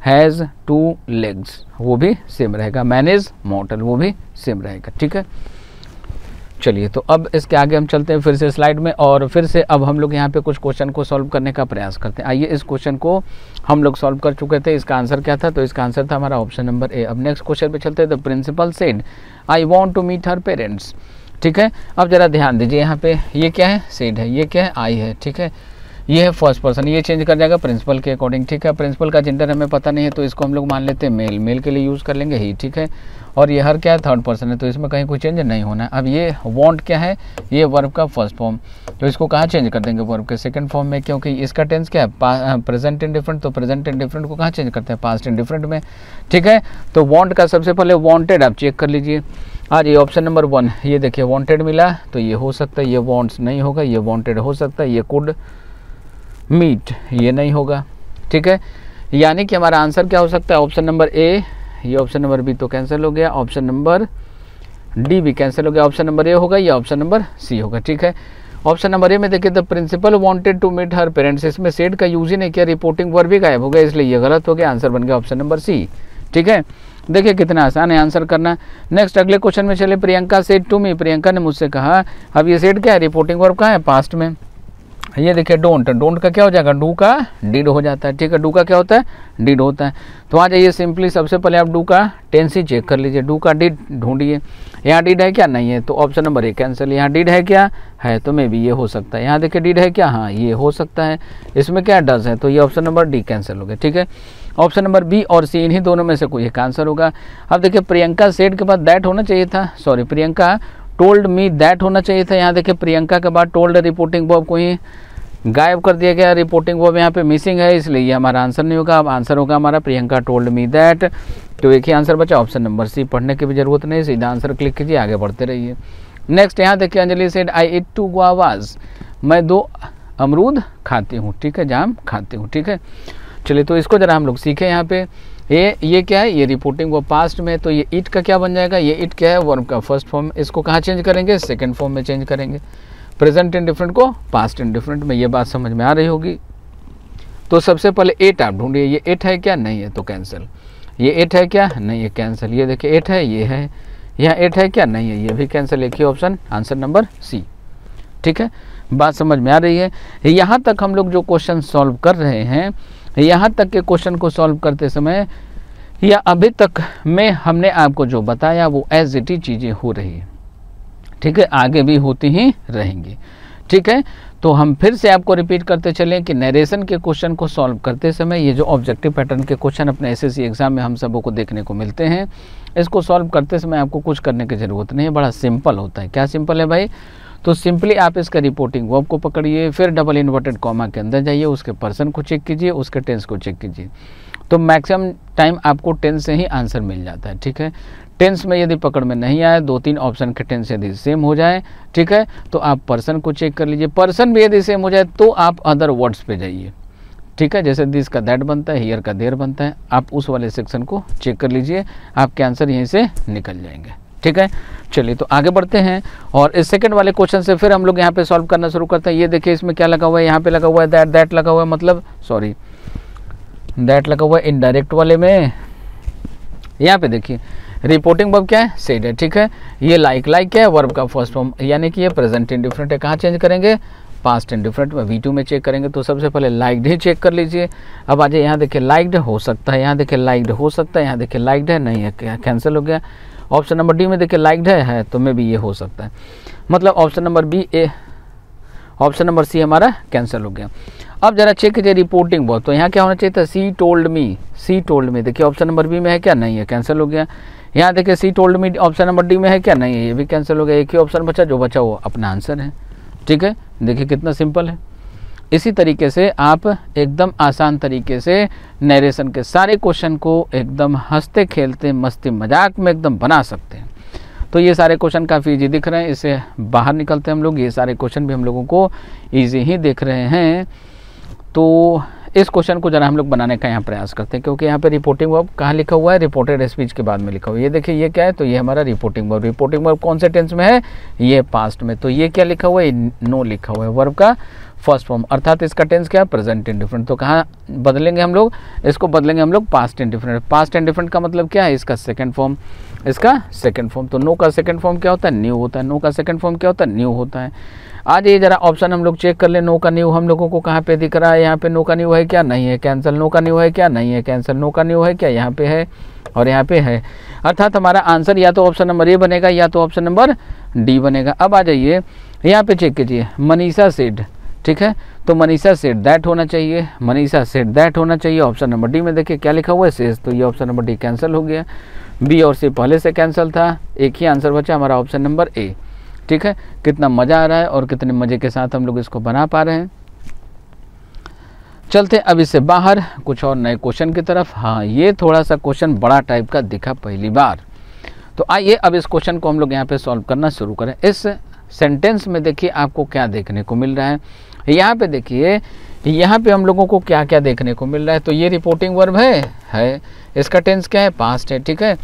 हैज़ टू लेग्स वो भी सेम रहेगा मैन इज मॉटल वो भी सेम रहेगा ठीक है चलिए तो अब इसके आगे हम चलते हैं फिर से स्लाइड में और फिर से अब हम लोग यहाँ पे कुछ क्वेश्चन को सॉल्व करने का प्रयास करते हैं आइए इस क्वेश्चन को हम लोग सॉल्व कर चुके थे इसका आंसर क्या था तो इसका आंसर था हमारा ऑप्शन नंबर ए अब नेक्स्ट क्वेश्चन पे चलते हैं the principal said I want to meet her parents ठीक है अब ज़रा ध्यान दीजिए यहाँ पे ये क्या है सेड है ये क्या है आई है ठीक है ये है फर्स्ट पर्सन ये चेंज कर जाएगा प्रिंसिपल के अकॉर्डिंग ठीक है प्रिंसिपल का जेंडर हमें पता नहीं है तो इसको हम लोग मान लेते हैं मेल मेल के लिए यूज़ कर लेंगे ही ठीक है और ये हर क्या है थर्ड पर्सन है तो इसमें कहीं कोई चेंज नहीं होना है अब ये वॉन्ट क्या है ये वर्ब का फर्स्ट फॉर्म तो इसको कहाँ चेंज कर देंगे वर्ब के सेकंड फॉर्म में क्योंकि इसका टेंस क्या है प्रेजेंट एंड डिफरेंट तो प्रेजेंट एंड डिफरेंट को कहाँ चेंज करते हैं पास्ट एंड डिफरेंट में ठीक है तो वॉन्ट का सबसे पहले वॉन्टेड आप चेक कर लीजिए आज ये ऑप्शन नंबर वन ये देखिए वॉन्टेड मिला तो ये हो सकता है ये वॉन्ट्स नहीं होगा ये वॉन्टेड हो सकता है ये कुड मीट ये नहीं होगा ठीक है यानी कि हमारा आंसर क्या हो सकता है ऑप्शन नंबर ए ये ऑप्शन नंबर बी तो कैंसिल हो गया ऑप्शन नंबर डी भी कैंसिल हो गया ऑप्शन नंबर ए होगा या ऑप्शन नंबर सी होगा ठीक है ऑप्शन नंबर ए में देखिए the principal wanted to meet her parents इसमें सेट का यूज ही नहीं किया रिपोर्टिंग वर्ब भी गायब हो गया इसलिए ये गलत हो गया आंसर बन गया ऑप्शन नंबर सी ठीक है देखिए कितना आसान है आंसर करना नेक्स्ट अगले क्वेश्चन में चले Priyanka said to me Priyanka ने मुझसे कहा अब ये सेट क्या है रिपोर्टिंग वर्ब कहाँ है पास्ट में ये देखिए डोंट डोंट का क्या हो जाएगा डू का डिड हो जाता है ठीक है डू का क्या होता है डिड होता है तो आ जाइए सिंपली सबसे पहले आप डू का टेंस ही चेक कर लीजिए डू का डिड ढूंढिए यहाँ डिड है क्या नहीं है तो ऑप्शन नंबर एक कैंसिल यहाँ डिड है क्या है तो मे बी ये हो सकता है यहाँ देखिए डिड है क्या हाँ ये हो सकता है इसमें क्या डज है तो ये ऑप्शन नंबर डी कैंसिल हो गया ठीक है ऑप्शन नंबर बी और सी इन्हीं दोनों में से कोई एक आंसर होगा अब देखिए प्रियंका सेठ के पास दैट होना चाहिए था sorry Priyanka told me that होना चाहिए था यहाँ देखिए प्रियंका के बाद टोल्ड रिपोर्टिंग बॉब को ही गायब कर दिया गया रिपोर्टिंग बॉब यहाँ पे मिसिंग है इसलिए ये हमारा आंसर नहीं होगा अब आंसर होगा हमारा प्रियंका टोल्ड मी दैट तो एक ही आंसर बचा ऑप्शन नंबर सी पढ़ने की भी जरूरत नहीं सीधा आंसर क्लिक कीजिए आगे बढ़ते रहिए नेक्स्ट यहाँ देखिए Anjali said I it to guavas मैं दो अमरूद खाती हूँ ठीक है जाम खाती हूँ ठीक है चलिए तो इसको ज़रा हम लोग सीखें यहाँ पे ये ये क्या है ये रिपोर्टिंग वो पास्ट में तो ये इट का क्या बन जाएगा ये इट क्या है वर्ब का फर्स्ट फॉर्म इसको कहाँ चेंज करेंगे सेकेंड फॉर्म में चेंज करेंगे प्रेजेंट इन डिफरेंट को पास्ट इन डिफरेंट में ये बात समझ में आ रही होगी तो सबसे पहले एट आप ढूंढिए ये एट है क्या नहीं है तो कैंसिल ये एट है क्या नहीं ये कैंसिल ये देखिए एट है ये है यहाँ एट है क्या नहीं है ये भी कैंसिल एक ही ऑप्शन आंसर नंबर सी ठीक है बात समझ में आ रही है यहाँ तक हम लोग जो क्वेश्चन सॉल्व कर रहे हैं यहाँ तक के क्वेश्चन को सॉल्व करते समय या अभी तक में हमने आपको जो बताया वो एज इट ही चीज़ें हो रही है ठीक है आगे भी होती ही रहेंगी ठीक है तो हम फिर से आपको रिपीट करते चलें कि नरेशन के क्वेश्चन को सॉल्व करते समय ये जो ऑब्जेक्टिव पैटर्न के क्वेश्चन अपने एसएससी एग्ज़ाम में हम सबों को देखने को मिलते हैं इसको सॉल्व करते समय आपको कुछ करने की ज़रूरत नहीं है बड़ा सिंपल होता है क्या सिंपल है भाई तो सिंपली आप इसका रिपोर्टिंग वर्ब को पकड़िए फिर डबल इन्वर्टेड कॉमा के अंदर जाइए उसके पर्सन को चेक कीजिए उसके टेंस को चेक कीजिए तो मैक्सिमम टाइम आपको टेंस से ही आंसर मिल जाता है ठीक है टेंस में यदि पकड़ में नहीं आए दो तीन ऑप्शन के टेंस यदि सेम हो जाए ठीक है तो आप पर्सन को चेक कर लीजिए पर्सन भी यदि सेम हो जाए तो आप अदर वर्ड्स पे जाइए ठीक है जैसे दिस का दैट बनता है हियर का देर बनता है आप उस वाले सेक्शन को चेक कर लीजिए आपके आंसर यहीं से निकल जाएंगे ठीक है चलिए तो आगे बढ़ते हैं और इस सेकंड वाले क्वेश्चन से फिर हम लोग यहाँ पे सॉल्व करना शुरू करते हैं ये देखिए इसमें क्या लगा हुआ है यहाँ पे लगा हुआ है दैट दैट लगा हुआ है मतलब सॉरी दैट लगा हुआ है इनडायरेक्ट वाले में यहाँ पे देखिए रिपोर्टिंग वर्ब क्या है सेड है ठीक है ये लाइक लाइक क्या है वर्ब का फर्स्ट फॉर्म यानी कि ये प्रेजेंट इन डिफरेंट है कहाँ चेंज करेंगे पास्ट इन डिफरेंट में वी टू में चेक करेंगे तो सबसे पहले लाइक्ड ही चेक कर लीजिए अब आ जाए यहाँ देखिए लाइक्ड हो सकता है यहाँ देखिए लाइक्ड हो सकता है यहाँ देखिए लाइक्ड है नहीं है कैंसिल हो गया ऑप्शन नंबर डी में देखिए लाइक्ड है, है तो मे भी ये हो सकता है मतलब option number B A option number C हमारा कैंसिल हो गया अब जरा चेक कीजिए रिपोर्टिंग बहुत तो यहाँ क्या होना चाहिए था सी टोल्ड मी सी टोल्ड मी देखिए ऑप्शन नंबर बी में है क्या नहीं है कैंसिल हो गया यहाँ देखिए she told me option number D में है क्या नहीं है ये भी कैंसिल हो गया एक ही ऑप्शन बचा जो बचा वो अपना आंसर है ठीक है देखिए कितना सिंपल है इसी तरीके से आप एकदम आसान तरीके से नरेशन के सारे क्वेश्चन को एकदम हंसते खेलते मस्ती मजाक में एकदम बना सकते हैं तो ये सारे क्वेश्चन काफ़ी ईजी दिख रहे हैं इससे बाहर निकलते हैं हम लोग ये सारे क्वेश्चन भी हम लोगों को ईजी ही दिख रहे हैं तो इस क्वेश्चन को जरा हम लोग बनाने का यहाँ प्रयास करते हैं क्योंकि यहाँ पर रिपोर्टिंग वर्ब कहाँ लिखा हुआ है रिपोर्टेड स्पीच के बाद में लिखा हुआ है ये देखिए ये क्या है तो ये हमारा रिपोर्टिंग वर्ब रिपोर्टिंग वर्ब कौन से टेंस में है ये पास्ट में तो ये क्या लिखा हुआ है नो लिखा हुआ है वर्ब का फर्स्ट फॉर्म अर्थात इसका टेंस क्या है प्रेजेंट इंडिफरेंट तो कहाँ बदलेंगे हम लोग इसको बदलेंगे हम लोग पास्ट इंडिफरेंट पास्ट इंडिफरेंट का मतलब क्या है इसका सेकेंड फॉर्म इसका सेकेंड फॉर्म तो नो का सेकेंड फॉर्म क्या होता है न्यू होता है नो का सेकेंड फॉर्म क्या होता है न्यू होता है आज ये जरा ऑप्शन हम लोग चेक कर ले नो का न्यू हम लोगों को कहाँ पे दिख रहा है यहाँ पे नो का न्यू है क्या नहीं है कैंसिल नो का न्यू है क्या नहीं है कैंसिल नो का न्यू है क्या यहाँ पे है और यहाँ पे है अर्थात हमारा आंसर या तो ऑप्शन नंबर ए बनेगा या तो ऑप्शन नंबर डी बनेगा अब आ जाइए यहाँ पे चेक कीजिए मनीषा सेठ ठीक है तो मनीषा सेट दैट होना चाहिए मनीषा सेट दैट होना चाहिए ऑप्शन नंबर डी में देखिए क्या लिखा हुआ है सेज तो ये ऑप्शन नंबर डी कैंसिल हो गया बी और सी पहले से कैंसिल था एक ही आंसर बचा हमारा ऑप्शन नंबर ए ठीक है कितना मज़ा आ रहा है और कितने मज़े के साथ हम लोग इसको बना पा रहे हैं चलते अब इससे बाहर कुछ और नए क्वेश्चन की तरफ हाँ ये थोड़ा सा क्वेश्चन बड़ा टाइप का दिखा पहली बार तो आइए अब इस क्वेश्चन को हम लोग यहाँ पे सॉल्व करना शुरू करें इस सेंटेंस में देखिए आपको क्या देखने को मिल रहा है यहाँ पे देखिए यहाँ पे हम लोगों को क्या क्या देखने को मिल रहा है तो ये रिपोर्टिंग वर्ब है है इसका टेंस क्या है पास्ट है ठीक है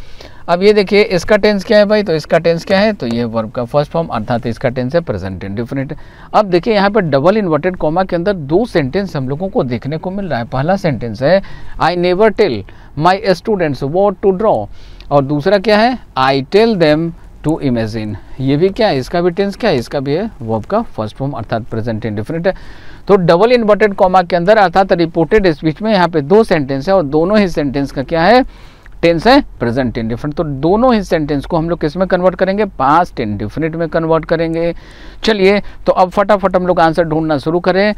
अब ये देखिए इसका टेंस क्या है भाई तो इसका टेंस क्या है तो ये वर्ब का फर्स्ट फॉर्म अर्थात इसका टेंस है प्रेजेंट एंड डिफरेंट अब देखिए यहाँ पर डबल इन्वर्टेड कॉमा के अंदर दो सेंटेंस हम लोगों को देखने को मिल रहा है पहला सेंटेंस है I never tell my students what to draw और दूसरा क्या है I tell them to imagine ये भी क्या है इसका भी टेंस क्या है इसका भी है वो आपका फर्स्ट फॉर्म अर्थात प्रेजेंट इंडिफिनिट है तो डबल इन्वर्टेड कॉमा के अंदर अर्थात रिपोर्टेड स्पीच में यहाँ पे दो सेंटेंस है और दोनों ही सेंटेंस का क्या है टेंस है प्रेजेंट इंडिफिनिट तो दोनों ही सेंटेंस को हम लोग किस में कन्वर्ट करेंगे पास्ट इंडिफिनिट में कन्वर्ट करेंगे चलिए तो अब फटाफट हम लोग आंसर ढूंढना शुरू करें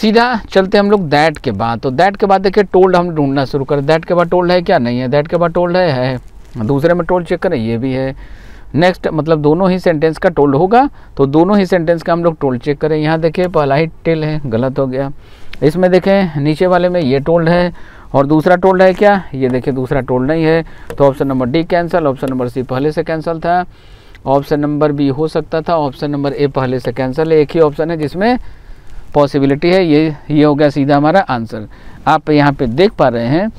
सीधा चलते हम लोग दैट के बाद तो दैट के बाद देखिए टोल्ड हम ढूंढना शुरू करें दैट के बाद टोल्ड है क्या नहीं है दैट के बाद टोल्ड है, है दूसरे में टोल्ड चेक करें ये भी है नेक्स्ट मतलब दोनों ही सेंटेंस का टोल्ड होगा तो दोनों ही सेंटेंस का हम लोग टोल्ड चेक करें यहाँ देखिए पहला ही टेल है गलत हो गया इसमें देखें नीचे वाले में ये टोल्ड है और दूसरा टोल्ड है क्या ये देखिए दूसरा टोल्ड नहीं है तो option number D cancel option number C पहले से कैंसिल था ऑप्शन नंबर बी हो सकता था ऑप्शन नंबर ए पहले से कैंसिल है एक ही ऑप्शन है जिसमें पॉसिबिलिटी है ये ये हो गया सीधा हमारा आंसर आप यहाँ पे देख पा रहे हैं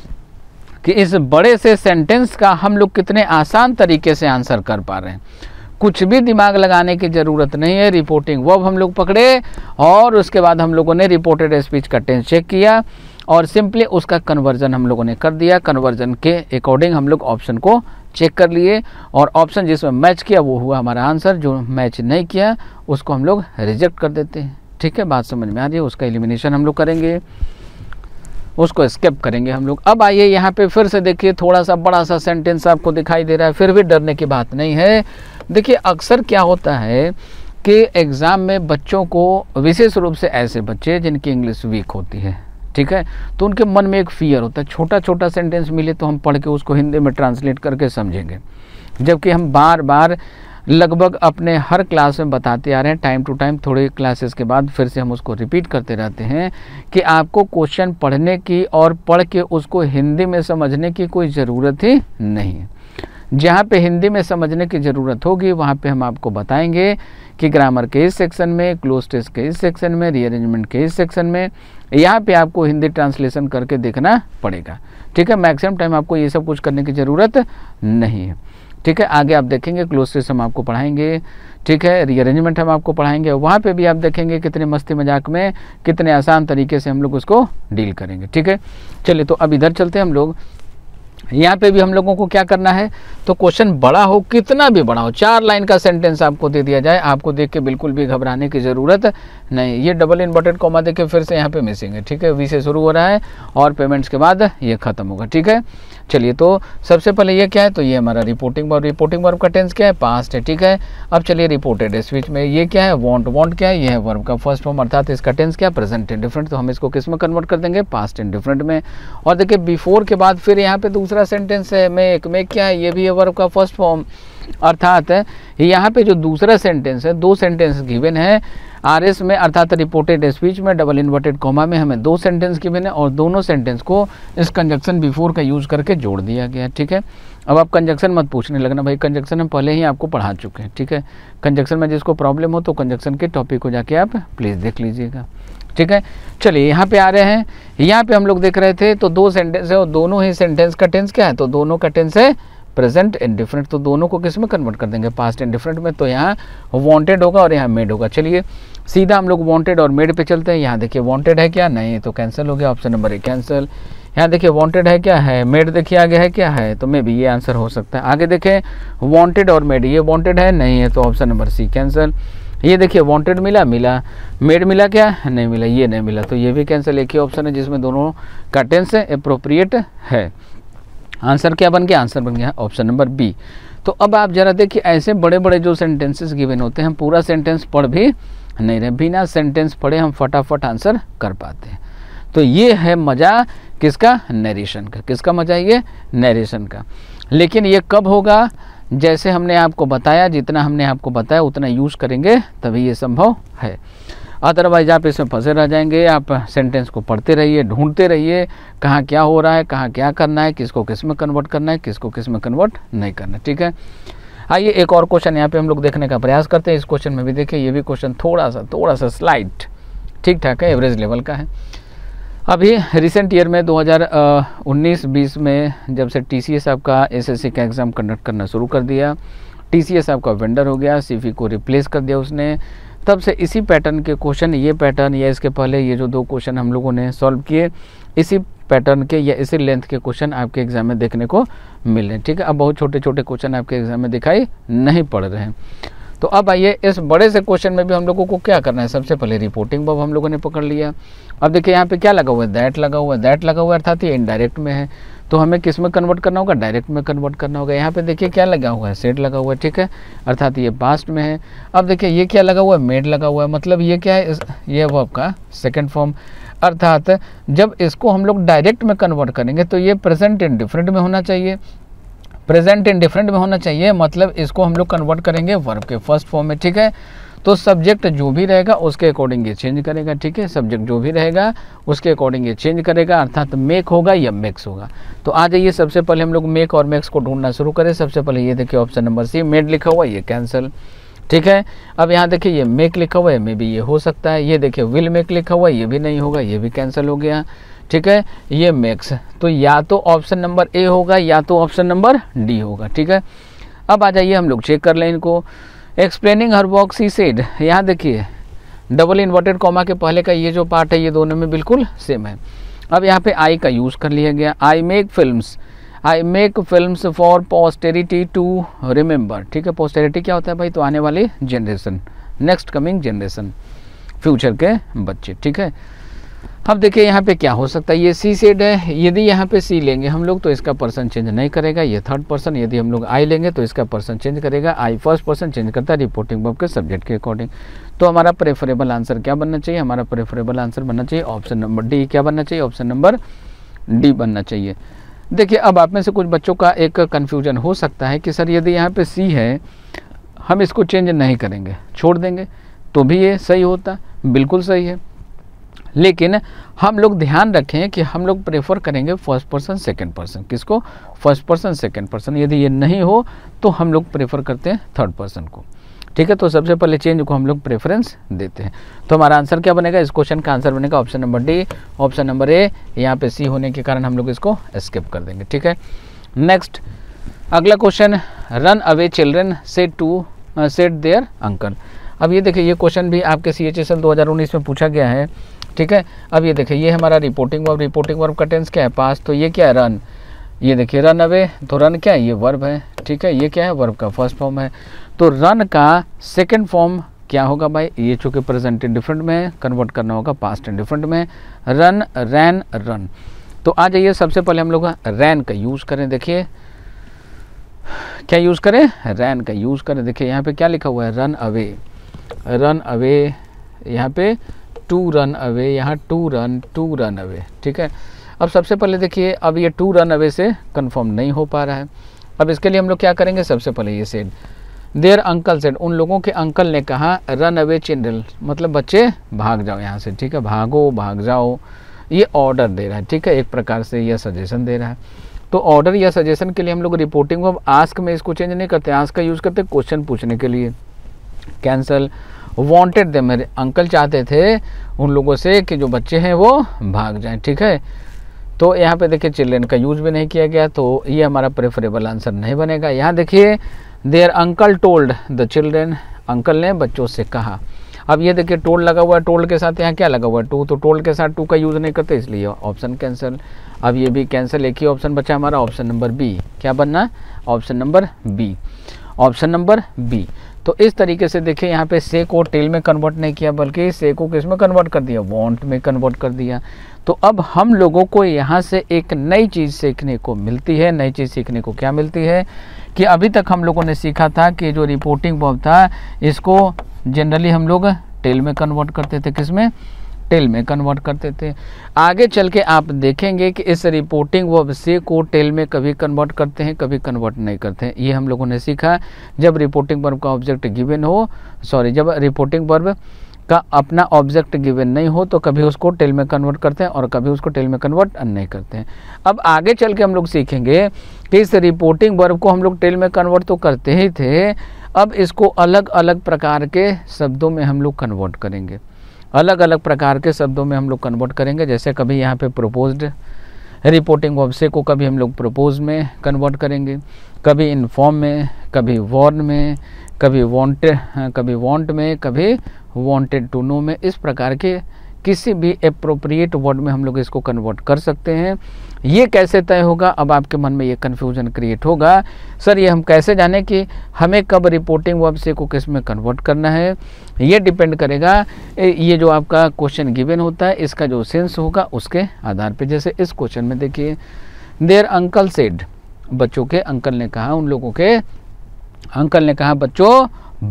कि इस बड़े से सेंटेंस का हम लोग कितने आसान तरीके से आंसर कर पा रहे हैं कुछ भी दिमाग लगाने की ज़रूरत नहीं है रिपोर्टिंग वर्ब हम लोग पकड़े और उसके बाद हम लोगों ने रिपोर्टेड स्पीच का टेंस चेक किया और सिंपली उसका कन्वर्जन हम लोगों ने कर दिया कन्वर्जन के अकॉर्डिंग हम लोग ऑप्शन को चेक कर लिए और ऑप्शन जिसमें मैच किया वो हुआ हमारा आंसर जो मैच नहीं किया उसको हम लोग रिजेक्ट कर देते हैं ठीक है बात समझ में आ रही है उसका एलिमिनेशन हम लोग करेंगे उसको स्किप करेंगे हम लोग अब आइए यहाँ पे फिर से देखिए थोड़ा सा बड़ा सा सेंटेंस आपको दिखाई दे रहा है फिर भी डरने की बात नहीं है देखिए अक्सर क्या होता है कि एग्ज़ाम में बच्चों को विशेष रूप से ऐसे बच्चे जिनकी इंग्लिश वीक होती है ठीक है तो उनके मन में एक फियर होता है छोटा छोटा सेंटेंस मिले तो हम पढ़ के उसको हिंदी में ट्रांसलेट करके समझेंगे जबकि हम बार बार लगभग अपने हर क्लास में बताते आ रहे हैं टाइम टू टाइम थोड़े क्लासेस के बाद फिर से हम उसको रिपीट करते रहते हैं कि आपको क्वेश्चन पढ़ने की और पढ़ के उसको हिंदी में समझने की कोई ज़रूरत ही नहीं है जहाँ पे हिंदी में समझने की ज़रूरत होगी वहाँ पे हम आपको बताएंगे कि ग्रामर के इस सेक्शन में क्लोज टेस्ट के इस सेक्शन में रीअरेंजमेंट के इस सेक्शन में यहाँ पे आपको हिंदी ट्रांसलेशन करके देखना पड़ेगा ठीक है मैक्सिमम टाइम आपको ये सब कुछ करने की ज़रूरत नहीं है ठीक है आगे आप देखेंगे क्लोसेस हम आपको पढ़ाएंगे ठीक है रीअरेंजमेंट हम आपको पढ़ाएंगे वहाँ पे भी आप देखेंगे कितने मस्ती मजाक में कितने आसान तरीके से हम लोग उसको डील करेंगे ठीक है चलिए तो अब इधर चलते हैं हम लोग यहाँ पे भी हम लोगों को क्या करना है तो क्वेश्चन बड़ा हो कितना भी बड़ा हो चार लाइन का सेंटेंस आपको दे दिया जाए आपको देख के बिल्कुल भी घबराने की ज़रूरत नहीं ये डबल इन्वर्टेड कॉमा देखिए फिर से यहाँ पे मिसिंग है ठीक है वी से शुरू हो रहा है और पेमेंट्स के बाद ये ख़त्म होगा ठीक है चलिए तो सबसे पहले ये क्या है तो ये हमारा रिपोर्टिंग वर्ब रिपोर्टिंग वर्ब का टेंस क्या है पास्ट है ठीक है अब चलिए रिपोर्टेड है स्विच में ये क्या है वॉन्ट वॉन्ट क्या है यह है वर्ब का फर्स्ट फॉर्म अर्थात इसका टेंस क्या प्रेजेंट एंड डिफरेंट तो हम इसको किस में कन्वर्ट कर देंगे पास्ट एंड डिफरेंट में और देखिए बिफोर के बाद फिर यहाँ पे दूसरा दूसरा सेंटेंस है मेक मेक क्या है ये भी है वर्ब का फर्स्ट फॉर्म अर्थात यहाँ पे जो दूसरा सेंटेंस है दो सेंटेंस गिवन है आरएस में अर्थात रिपोर्टेड स्पीच में डबल इन्वर्टेड कोमा में हमें दो सेंटेंस गिवन है और दोनों सेंटेंस को इस कंजक्शन बिफोर का यूज़ करके जोड़ दिया गया ठीक है अब आप कंजक्शन मत पूछने लगना भाई कंजक्शन हम पहले ही आपको पढ़ा चुके हैं ठीक है कंजक्शन में जिसको प्रॉब्लम हो तो कंजक्शन के टॉपिक को जाके आप प्लीज़ देख लीजिएगा ठीक है चलिए यहाँ पे आ रहे हैं यहाँ पे हम लोग देख रहे थे तो दो सेंटेंस है और दोनों ही सेंटेंस का टेंस क्या है तो दोनों का टेंस है प्रेजेंट एंड डिफरेंट तो दोनों को किस में कन्वर्ट कर देंगे पास्ट एंड डिफरेंट में तो यहाँ वांटेड होगा और यहाँ मेड होगा चलिए सीधा हम लोग वांटेड और मेड पे चलते हैं यहाँ देखिए वांटेड है क्या नहीं तो कैंसिल हो गया ऑप्शन नंबर ए कैंसिल यहाँ देखिए वांटेड है क्या है मेड देखिए आगे है क्या है तो मे भी ये आंसर हो सकता है आगे देखें वॉन्टेड और मेड ये वॉन्टेड है नहीं है तो ऑप्शन नंबर सी कैंसिल ये देखिए वांटेड मिला मिला मेड मिला क्या नहीं मिला ये नहीं मिला तो ये भी कैंसिल एक ही ऑप्शन है जिसमें दोनों का टेंस अप्रोप्रिएट है आंसर क्या बन गया आंसर बन गया ऑप्शन नंबर बी तो अब आप जरा देखिए ऐसे बड़े बड़े जो सेंटेंसेस गिवन होते हैं हम पूरा सेंटेंस पढ़ भी नहीं रहे बिना सेंटेंस पढ़े हम फटाफट आंसर कर पाते हैं तो ये है मज़ा किसका नरेशन का किसका मज़ा ये नरेशन का लेकिन ये कब होगा जैसे हमने आपको बताया जितना हमने आपको बताया उतना यूज़ करेंगे तभी ये संभव है अदरवाइज आप इसमें फंसे रह जाएंगे आप सेंटेंस को पढ़ते रहिए ढूंढते रहिए कहाँ क्या हो रहा है कहाँ क्या करना है किसको किस में कन्वर्ट करना है किसको किस में कन्वर्ट नहीं करना ठीक है आइए एक और क्वेश्चन यहाँ पे हम लोग देखने का प्रयास करते हैं इस क्वेश्चन में भी देखिए ये भी क्वेश्चन थोड़ा सा थोड़ा सा स्लाइट ठीक ठाक है एवरेज लेवल का है अभी रिसेंट ईयर में 2019-20 में जब से टी सी आपका सी का एग्ज़ाम कंडक्ट करना शुरू कर दिया टी सी आपका वेंडर हो गया सी को रिप्लेस कर दिया उसने तब से इसी पैटर्न के क्वेश्चन ये पैटर्न या इसके पहले ये जो दो क्वेश्चन हम लोगों ने सॉल्व किए इसी पैटर्न के या इसी लेंथ के क्वेश्चन आपके एग्जाम में देखने को मिले ठीक है अब बहुत छोटे छोटे क्वेश्चन आपके एग्जाम में दिखाई नहीं पड़ रहे हैं तो अब आइए इस बड़े से क्वेश्चन में भी हम लोगों को क्या करना है सबसे पहले रिपोर्टिंग बब हम लोगों ने पकड़ लिया अब देखिए यहाँ पे क्या लगा हुआ है दैट लगा हुआ है दैट लगा हुआ है अर्थात ये इनडायरेक्ट में है तो हमें किस में कन्वर्ट करना होगा डायरेक्ट में कन्वर्ट करना होगा यहाँ पे देखिए क्या लगा हुआ है सेट लगा हुआ है ठीक है अर्थात ये पास्ट में है अब देखिए ये क्या लगा हुआ है मेड लगा हुआ है मतलब ये क्या है ये वो आपका सेकेंड फॉर्म अर्थात जब इसको हम लोग डायरेक्ट में कन्वर्ट करेंगे तो ये प्रेजेंट इन डिफरेंट में होना चाहिए प्रेजेंट इन डिफरेंट में होना चाहिए मतलब इसको हम लोग कन्वर्ट करेंगे वर्ब के फर्स्ट फॉर्म में ठीक है तो सब्जेक्ट जो भी रहेगा उसके अकॉर्डिंग ये चेंज करेगा ठीक है सब्जेक्ट जो भी रहेगा उसके अकॉर्डिंग ये चेंज करेगा अर्थात मेक होगा या मेक्स होगा तो आ जाइए सबसे पहले हम लोग मेक और मेक्स को ढूंढना शुरू करें सबसे पहले ये देखिए ऑप्शन नंबर सी मेड लिखा हुआ ये कैंसिल ठीक है अब यहाँ देखिए ये मेक लिखा हुआ है मे भी ये हो सकता है ये देखिए विल मेक लिखा हुआ है ये भी नहीं होगा ये भी कैंसिल हो गया ठीक है ये मैक्स तो या तो ऑप्शन नंबर ए होगा या तो ऑप्शन नंबर डी होगा ठीक है अब आ जाइए हम लोग चेक कर लें इनको explaining her box he said यहाँ देखिए डबल इन्वर्टेड कॉमा के पहले का ये जो पार्ट है ये दोनों में बिल्कुल सेम है अब यहाँ पे आई का यूज़ कर लिया गया I make film I make film for posterity to remember ठीक है पोस्टेरिटी क्या होता है भाई तो आने वाली generation next coming generation future के बच्चे ठीक है अब देखिए यहाँ पे क्या हो सकता है ये सी सेड है यदि यहाँ पे सी लेंगे हम लोग तो इसका पर्सन चेंज नहीं करेगा ये थर्ड पर्सन यदि हम लोग आई लेंगे तो इसका पर्सन चेंज करेगा आई फर्स्ट पर्सन चेंज करता है रिपोर्टिंग बॉब के सब्जेक्ट के अकॉर्डिंग तो हमारा प्रेफरेबल आंसर क्या बनना चाहिए हमारा प्रेफरेबल आंसर बनना चाहिए ऑप्शन नंबर डी क्या बनना चाहिए ऑप्शन नंबर डी बनना चाहिए देखिए अब आप में से कुछ बच्चों का एक कन्फ्यूजन हो सकता है कि सर यदि यहाँ पे सी है हम इसको चेंज नहीं करेंगे छोड़ देंगे तो भी ये सही होता बिल्कुल सही है लेकिन हम लोग ध्यान रखें कि हम लोग प्रेफर करेंगे फर्स्ट पर्सन सेकंड पर्सन किसको फर्स्ट पर्सन सेकंड पर्सन यदि ये नहीं हो तो हम लोग प्रेफर करते हैं थर्ड पर्सन को ठीक है तो सबसे पहले चेंज को हम लोग प्रेफरेंस देते हैं तो हमारा आंसर क्या बनेगा इस क्वेश्चन का आंसर बनेगा option number D option number A यहाँ पे सी होने के कारण हम लोग इसको स्किप कर देंगे ठीक है नेक्स्ट अगला question run away children said to said their uncle अब ये देखिए ये क्वेश्चन भी आपके सी एच दो में पूछा गया है ठीक है अब ये देखिए ये हमारा रिपोर्टिंग वर्ब रिपोर्टिंग वर्ब का टेंस क्या है पास तो ये क्या है रन ये देखिए रन अवे तो रन क्या है ये वर्ब है ठीक है ये क्या है वर्ब का फर्स्ट फॉर्म है तो रन का सेकेंड फॉर्म क्या होगा भाई ये चूंकि प्रेजेंट डिफरेंट में है कन्वर्ट करना होगा पास्ट डिफरेंट में रन रैन रन तो आ जाइए सबसे पहले हम लोग रैन का यूज़ करें देखिए क्या यूज़ करें रैन का यूज़ करें देखिए यहाँ पे क्या लिखा हुआ है रन अवे रन अवे यहाँ पे टू रन अवे यहाँ to run to run away ठीक है अब सबसे पहले देखिए अब ये टू रन अवे से कन्फर्म नहीं हो पा रहा है अब इसके लिए हम लोग क्या करेंगे सबसे पहले ये सेड देयर अंकल सेड उन लोगों के अंकल ने कहा रन अवे चिल्ड्रन मतलब बच्चे भाग जाओ यहाँ से ठीक है भागो भाग जाओ ये ऑर्डर दे रहा है ठीक है एक प्रकार से यह सजेशन दे रहा है तो ऑर्डर या सजेशन के लिए हम लोग रिपोर्टिंग ऑफ आस्क में इसको चेंज नहीं करते आस्क का यूज़ करते क्वेश्चन पूछने के लिए कैंसल वांटेड थे मेरे अंकल चाहते थे उन लोगों से कि जो बच्चे हैं वो भाग जाएं ठीक है तो यहाँ पे देखिए चिल्ड्रेन का यूज भी नहीं किया गया तो ये हमारा प्रेफरेबल आंसर नहीं बनेगा यहाँ देखिए their uncle told the children uncle ने बच्चों से कहा अब ये देखिए टोल लगा हुआ है टोल के साथ यहाँ क्या लगा हुआ है टू तो टोल के साथ टू का यूज़ नहीं करते इसलिए ऑप्शन कैंसिल अब ये भी कैंसिल एक ही ऑप्शन बचा हमारा ऑप्शन नंबर बी क्या बनना option number B option number B तो इस तरीके से देखिए यहाँ पे से को टेल में कन्वर्ट नहीं किया बल्कि से को किस में कन्वर्ट कर दिया वॉन्ट में कन्वर्ट कर दिया तो अब हम लोगों को यहाँ से एक नई चीज़ सीखने को मिलती है नई चीज़ सीखने को क्या मिलती है कि अभी तक हम लोगों ने सीखा था कि जो रिपोर्टिंग बॉब था इसको जनरली हम लोग टेल में कन्वर्ट करते थे किस में टेल में कन्वर्ट कर देते हैं आगे चल के आप देखेंगे कि इस रिपोर्टिंग वर्ब से को टेल में कभी कन्वर्ट करते हैं कभी कन्वर्ट नहीं करते हैं ये हम लोगों ने सीखा जब रिपोर्टिंग वर्ब का ऑब्जेक्ट गिवन हो सॉरी जब रिपोर्टिंग वर्ब का अपना ऑब्जेक्ट गिवन नहीं हो तो कभी उसको टेल में कन्वर्ट करते हैं और कभी उसको टेल में कन्वर्ट नहीं करते हैं अब आगे चल के हम लोग सीखेंगे कि इस रिपोर्टिंग वर्ब को हम लोग टेल में कन्वर्ट तो करते ही थे अब इसको अलग अलग प्रकार के शब्दों में हम लोग कन्वर्ट करेंगे अलग अलग प्रकार के शब्दों में हम लोग कन्वर्ट करेंगे जैसे कभी यहाँ पे प्रपोज्ड रिपोर्टिंग ऑब्से को कभी हम लोग प्रपोज में कन्वर्ट करेंगे कभी इनफॉर्म में कभी वॉर्न में कभी वॉन्ट हाँ, कभी वॉन्ट में कभी वॉन्टेड टू नो में इस प्रकार के किसी भी अप्रोप्रिएट वर्ड में हम लोग इसको कन्वर्ट कर सकते हैं ये कैसे तय होगा अब आपके मन में ये कन्फ्यूजन क्रिएट होगा सर ये हम कैसे जाने कि हमें कब रिपोर्टिंग वर्ब से को किस में कन्वर्ट करना है ये डिपेंड करेगा ये जो आपका क्वेश्चन गिवन होता है इसका जो सेंस होगा उसके आधार पर जैसे इस क्वेश्चन में देखिए देर अंकल सेड बच्चों के अंकल ने कहा उन लोगों के अंकल ने कहा बच्चों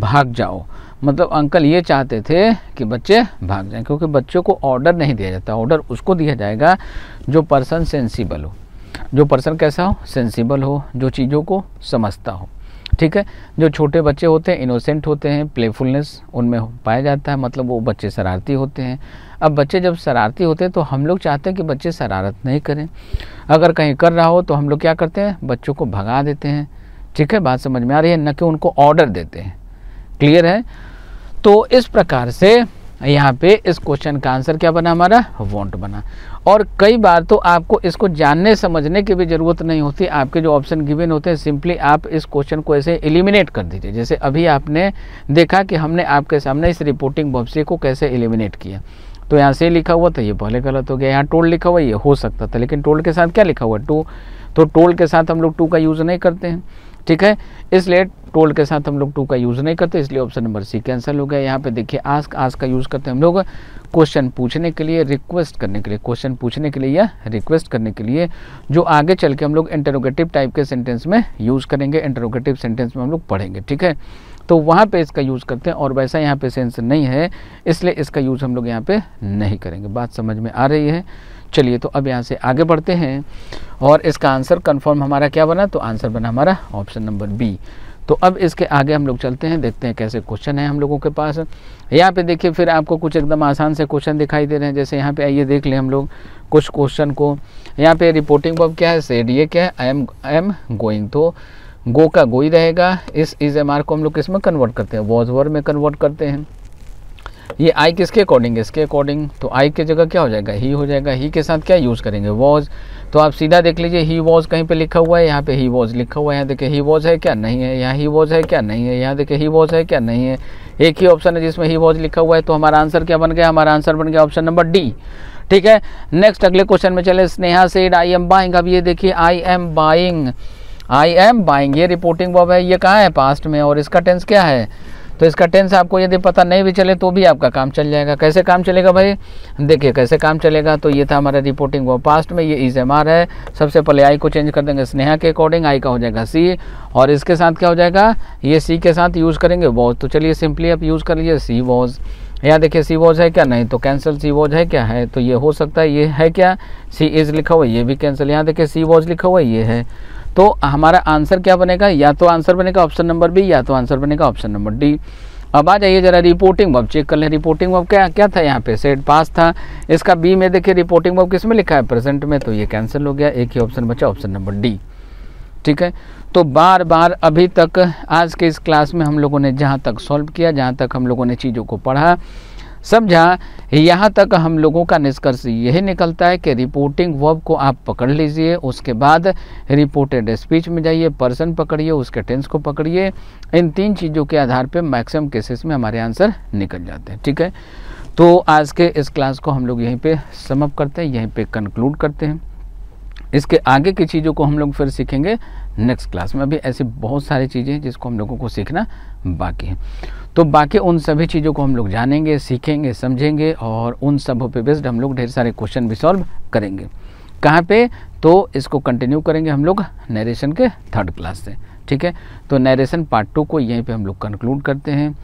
भाग जाओ मतलब अंकल ये चाहते थे कि बच्चे भाग जाएं क्योंकि बच्चों को ऑर्डर नहीं दिया जाता ऑर्डर उसको दिया जाएगा जो पर्सन सेंसिबल हो जो पर्सन कैसा हो सेंसिबल हो जो चीज़ों को समझता हो ठीक है जो छोटे बच्चे होते हैं इनोसेंट होते हैं प्लेफुलनेस उनमें पाया जाता है मतलब वो बच्चे शरारती होते हैं अब बच्चे जब शरारती होते हैं तो हम लोग चाहते हैं कि बच्चे शरारत नहीं करें अगर कहीं कर रहा हो तो हम लोग क्या करते हैं बच्चों को भगा देते हैं ठीक है बात समझ में आ रही है न कि उनको ऑर्डर देते हैं क्लियर है तो इस प्रकार से यहाँ पे इस क्वेश्चन का आंसर क्या बना हमारा वॉन्ट बना और कई बार तो आपको इसको जानने समझने की भी ज़रूरत नहीं होती आपके जो ऑप्शन गिवन होते हैं सिंपली आप इस क्वेश्चन को ऐसे एलिमिनेट कर दीजिए जैसे अभी आपने देखा कि हमने आपके सामने इस रिपोर्टिंग बॉब्सी को कैसे एलिमिनेट किया तो यहाँ से लिखा हुआ था ये पहले गलत हो गया यहाँ टोल लिखा हुआ ये हो सकता था लेकिन टोल के साथ क्या लिखा हुआ टू तो टोल के साथ हम लोग टू का यूज़ नहीं करते हैं ठीक है इसलिए टोल के साथ हम लोग टू का यूज़ नहीं करते इसलिए ऑप्शन नंबर सी कैंसिल हो गया यहाँ पे देखिए आस्क आस्क का यूज़ करते हैं हम लोग क्वेश्चन पूछने के लिए रिक्वेस्ट करने के लिए क्वेश्चन पूछने के लिए या रिक्वेस्ट करने के लिए जो आगे चल के हम लोग इंटरोगेटिव टाइप के सेंटेंस में यूज़ करेंगे इंटरोगेटिव सेंटेंस में हम लोग पढ़ेंगे ठीक है तो वहाँ पे इसका यूज़ करते हैं और वैसा यहाँ पे सेंस नहीं है इसलिए इसका यूज़ हम लोग यहाँ पे नहीं करेंगे बात समझ में आ रही है चलिए तो अब यहाँ से आगे बढ़ते हैं और इसका आंसर कंफर्म हमारा क्या बना तो आंसर बना हमारा ऑप्शन नंबर बी तो अब इसके आगे हम लोग चलते हैं देखते हैं कैसे क्वेश्चन है हम लोगों के पास यहाँ पे देखिए फिर आपको कुछ एकदम आसान से क्वेश्चन दिखाई दे रहे हैं जैसे यहाँ पे आइए देख लें हम लोग कुछ क्वेश्चन को यहाँ पे रिपोर्टिंग वर्ब क्या है सेड ये क्या है I am I am going to go का गोई रहेगा इस इज एम आर को हम लोग किस में कन्वर्ट करते हैं वॉज वर्ब में कन्वर्ट करते हैं ये आई किसके अकॉर्डिंग है इसके अकॉर्डिंग तो आई की जगह क्या हो जाएगा ही हो जाएगा ही के साथ क्या यूज़ करेंगे वॉज तो आप सीधा देख लीजिए ही वॉज कहीं पे लिखा हुआ है यहाँ पे ही वॉज लिखा हुआ है यहाँ देखिए ही वॉज है क्या नहीं है यहाँ ही वॉज है क्या नहीं है यहाँ देखिए ही वॉज है क्या नहीं है एक ही ऑप्शन है जिसमें ही वॉज लिखा हुआ है तो हमारा आंसर क्या बन गया हमारा आंसर बन गया ऑप्शन नंबर डी ठीक है नेक्स्ट अगले क्वेश्चन में चले Sneha said I am buying अब ये देखिए I am buying I am buying ये रिपोर्टिंग वॉब है ये कहाँ है पास्ट में और इसका टेंस क्या है तो इसका टेंस आपको यदि पता नहीं भी चले तो भी आपका काम चल जाएगा कैसे काम चलेगा भाई देखिए कैसे काम चलेगा तो ये था हमारा रिपोर्टिंग वो पास्ट में ये इज एम आर है सबसे पहले आई को चेंज कर देंगे स्नेहा के अकॉर्डिंग आई का हो जाएगा सी और इसके साथ क्या हो जाएगा ये सी के साथ यूज़ करेंगे वॉज तो चलिए सिंपली आप यूज़ कर लीजिए सी वॉज यहाँ देखिए सी वॉज है क्या नहीं तो कैंसिल सी वॉज है क्या है तो ये हो सकता है ये है क्या सी इज़ लिखा हुआ ये भी कैंसिल यहाँ देखिए सी वॉज लिखा हुआ ये है तो हमारा आंसर क्या बनेगा या तो आंसर बनेगा ऑप्शन नंबर बी या तो आंसर बनेगा ऑप्शन नंबर डी अब आ जाइए जरा रिपोर्टिंग वर्ब चेक कर लें रिपोर्टिंग वर्ब क्या क्या था यहाँ पे सेट पास था इसका बी में देखिए रिपोर्टिंग वर्ब किस में लिखा है प्रेजेंट में तो ये कैंसिल हो गया एक ही ऑप्शन बचा ऑप्शन नंबर डी ठीक है तो बार बार अभी तक आज के इस क्लास में हम लोगों ने जहाँ तक सॉल्व किया जहाँ तक हम लोगों ने चीज़ों को पढ़ा समझा यहाँ तक हम लोगों का निष्कर्ष यही निकलता है कि रिपोर्टिंग वर्ब को आप पकड़ लीजिए उसके बाद रिपोर्टेड स्पीच में जाइए पर्सन पकड़िए उसके टेंस को पकड़िए इन तीन चीज़ों के आधार पर मैक्सिमम केसेस में हमारे आंसर निकल जाते हैं ठीक है तो आज के इस क्लास को हम लोग यहीं पे समअप करते हैं यहीं पे कंक्लूड करते हैं इसके आगे की चीज़ों को हम लोग फिर सीखेंगे नेक्स्ट क्लास में अभी ऐसी बहुत सारी चीज़ें हैं जिसको हम लोगों को सीखना बाकी है तो बाकी उन सभी चीज़ों को हम लोग जानेंगे सीखेंगे समझेंगे और उन सबों पे बेस्ड हम लोग ढेर सारे क्वेश्चन भी सॉल्व करेंगे कहाँ पे तो इसको कंटिन्यू करेंगे हम लोग नरेशन के थर्ड क्लास से ठीक है तो नरेशन पार्ट टू को यहीं पर हम लोग कंक्लूड करते हैं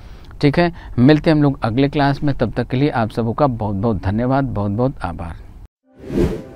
ठीक है मिलते हैं हम लोग अगले क्लास में तब तक के लिए आप सबों का बहुत बहुत धन्यवाद बहुत बहुत आभार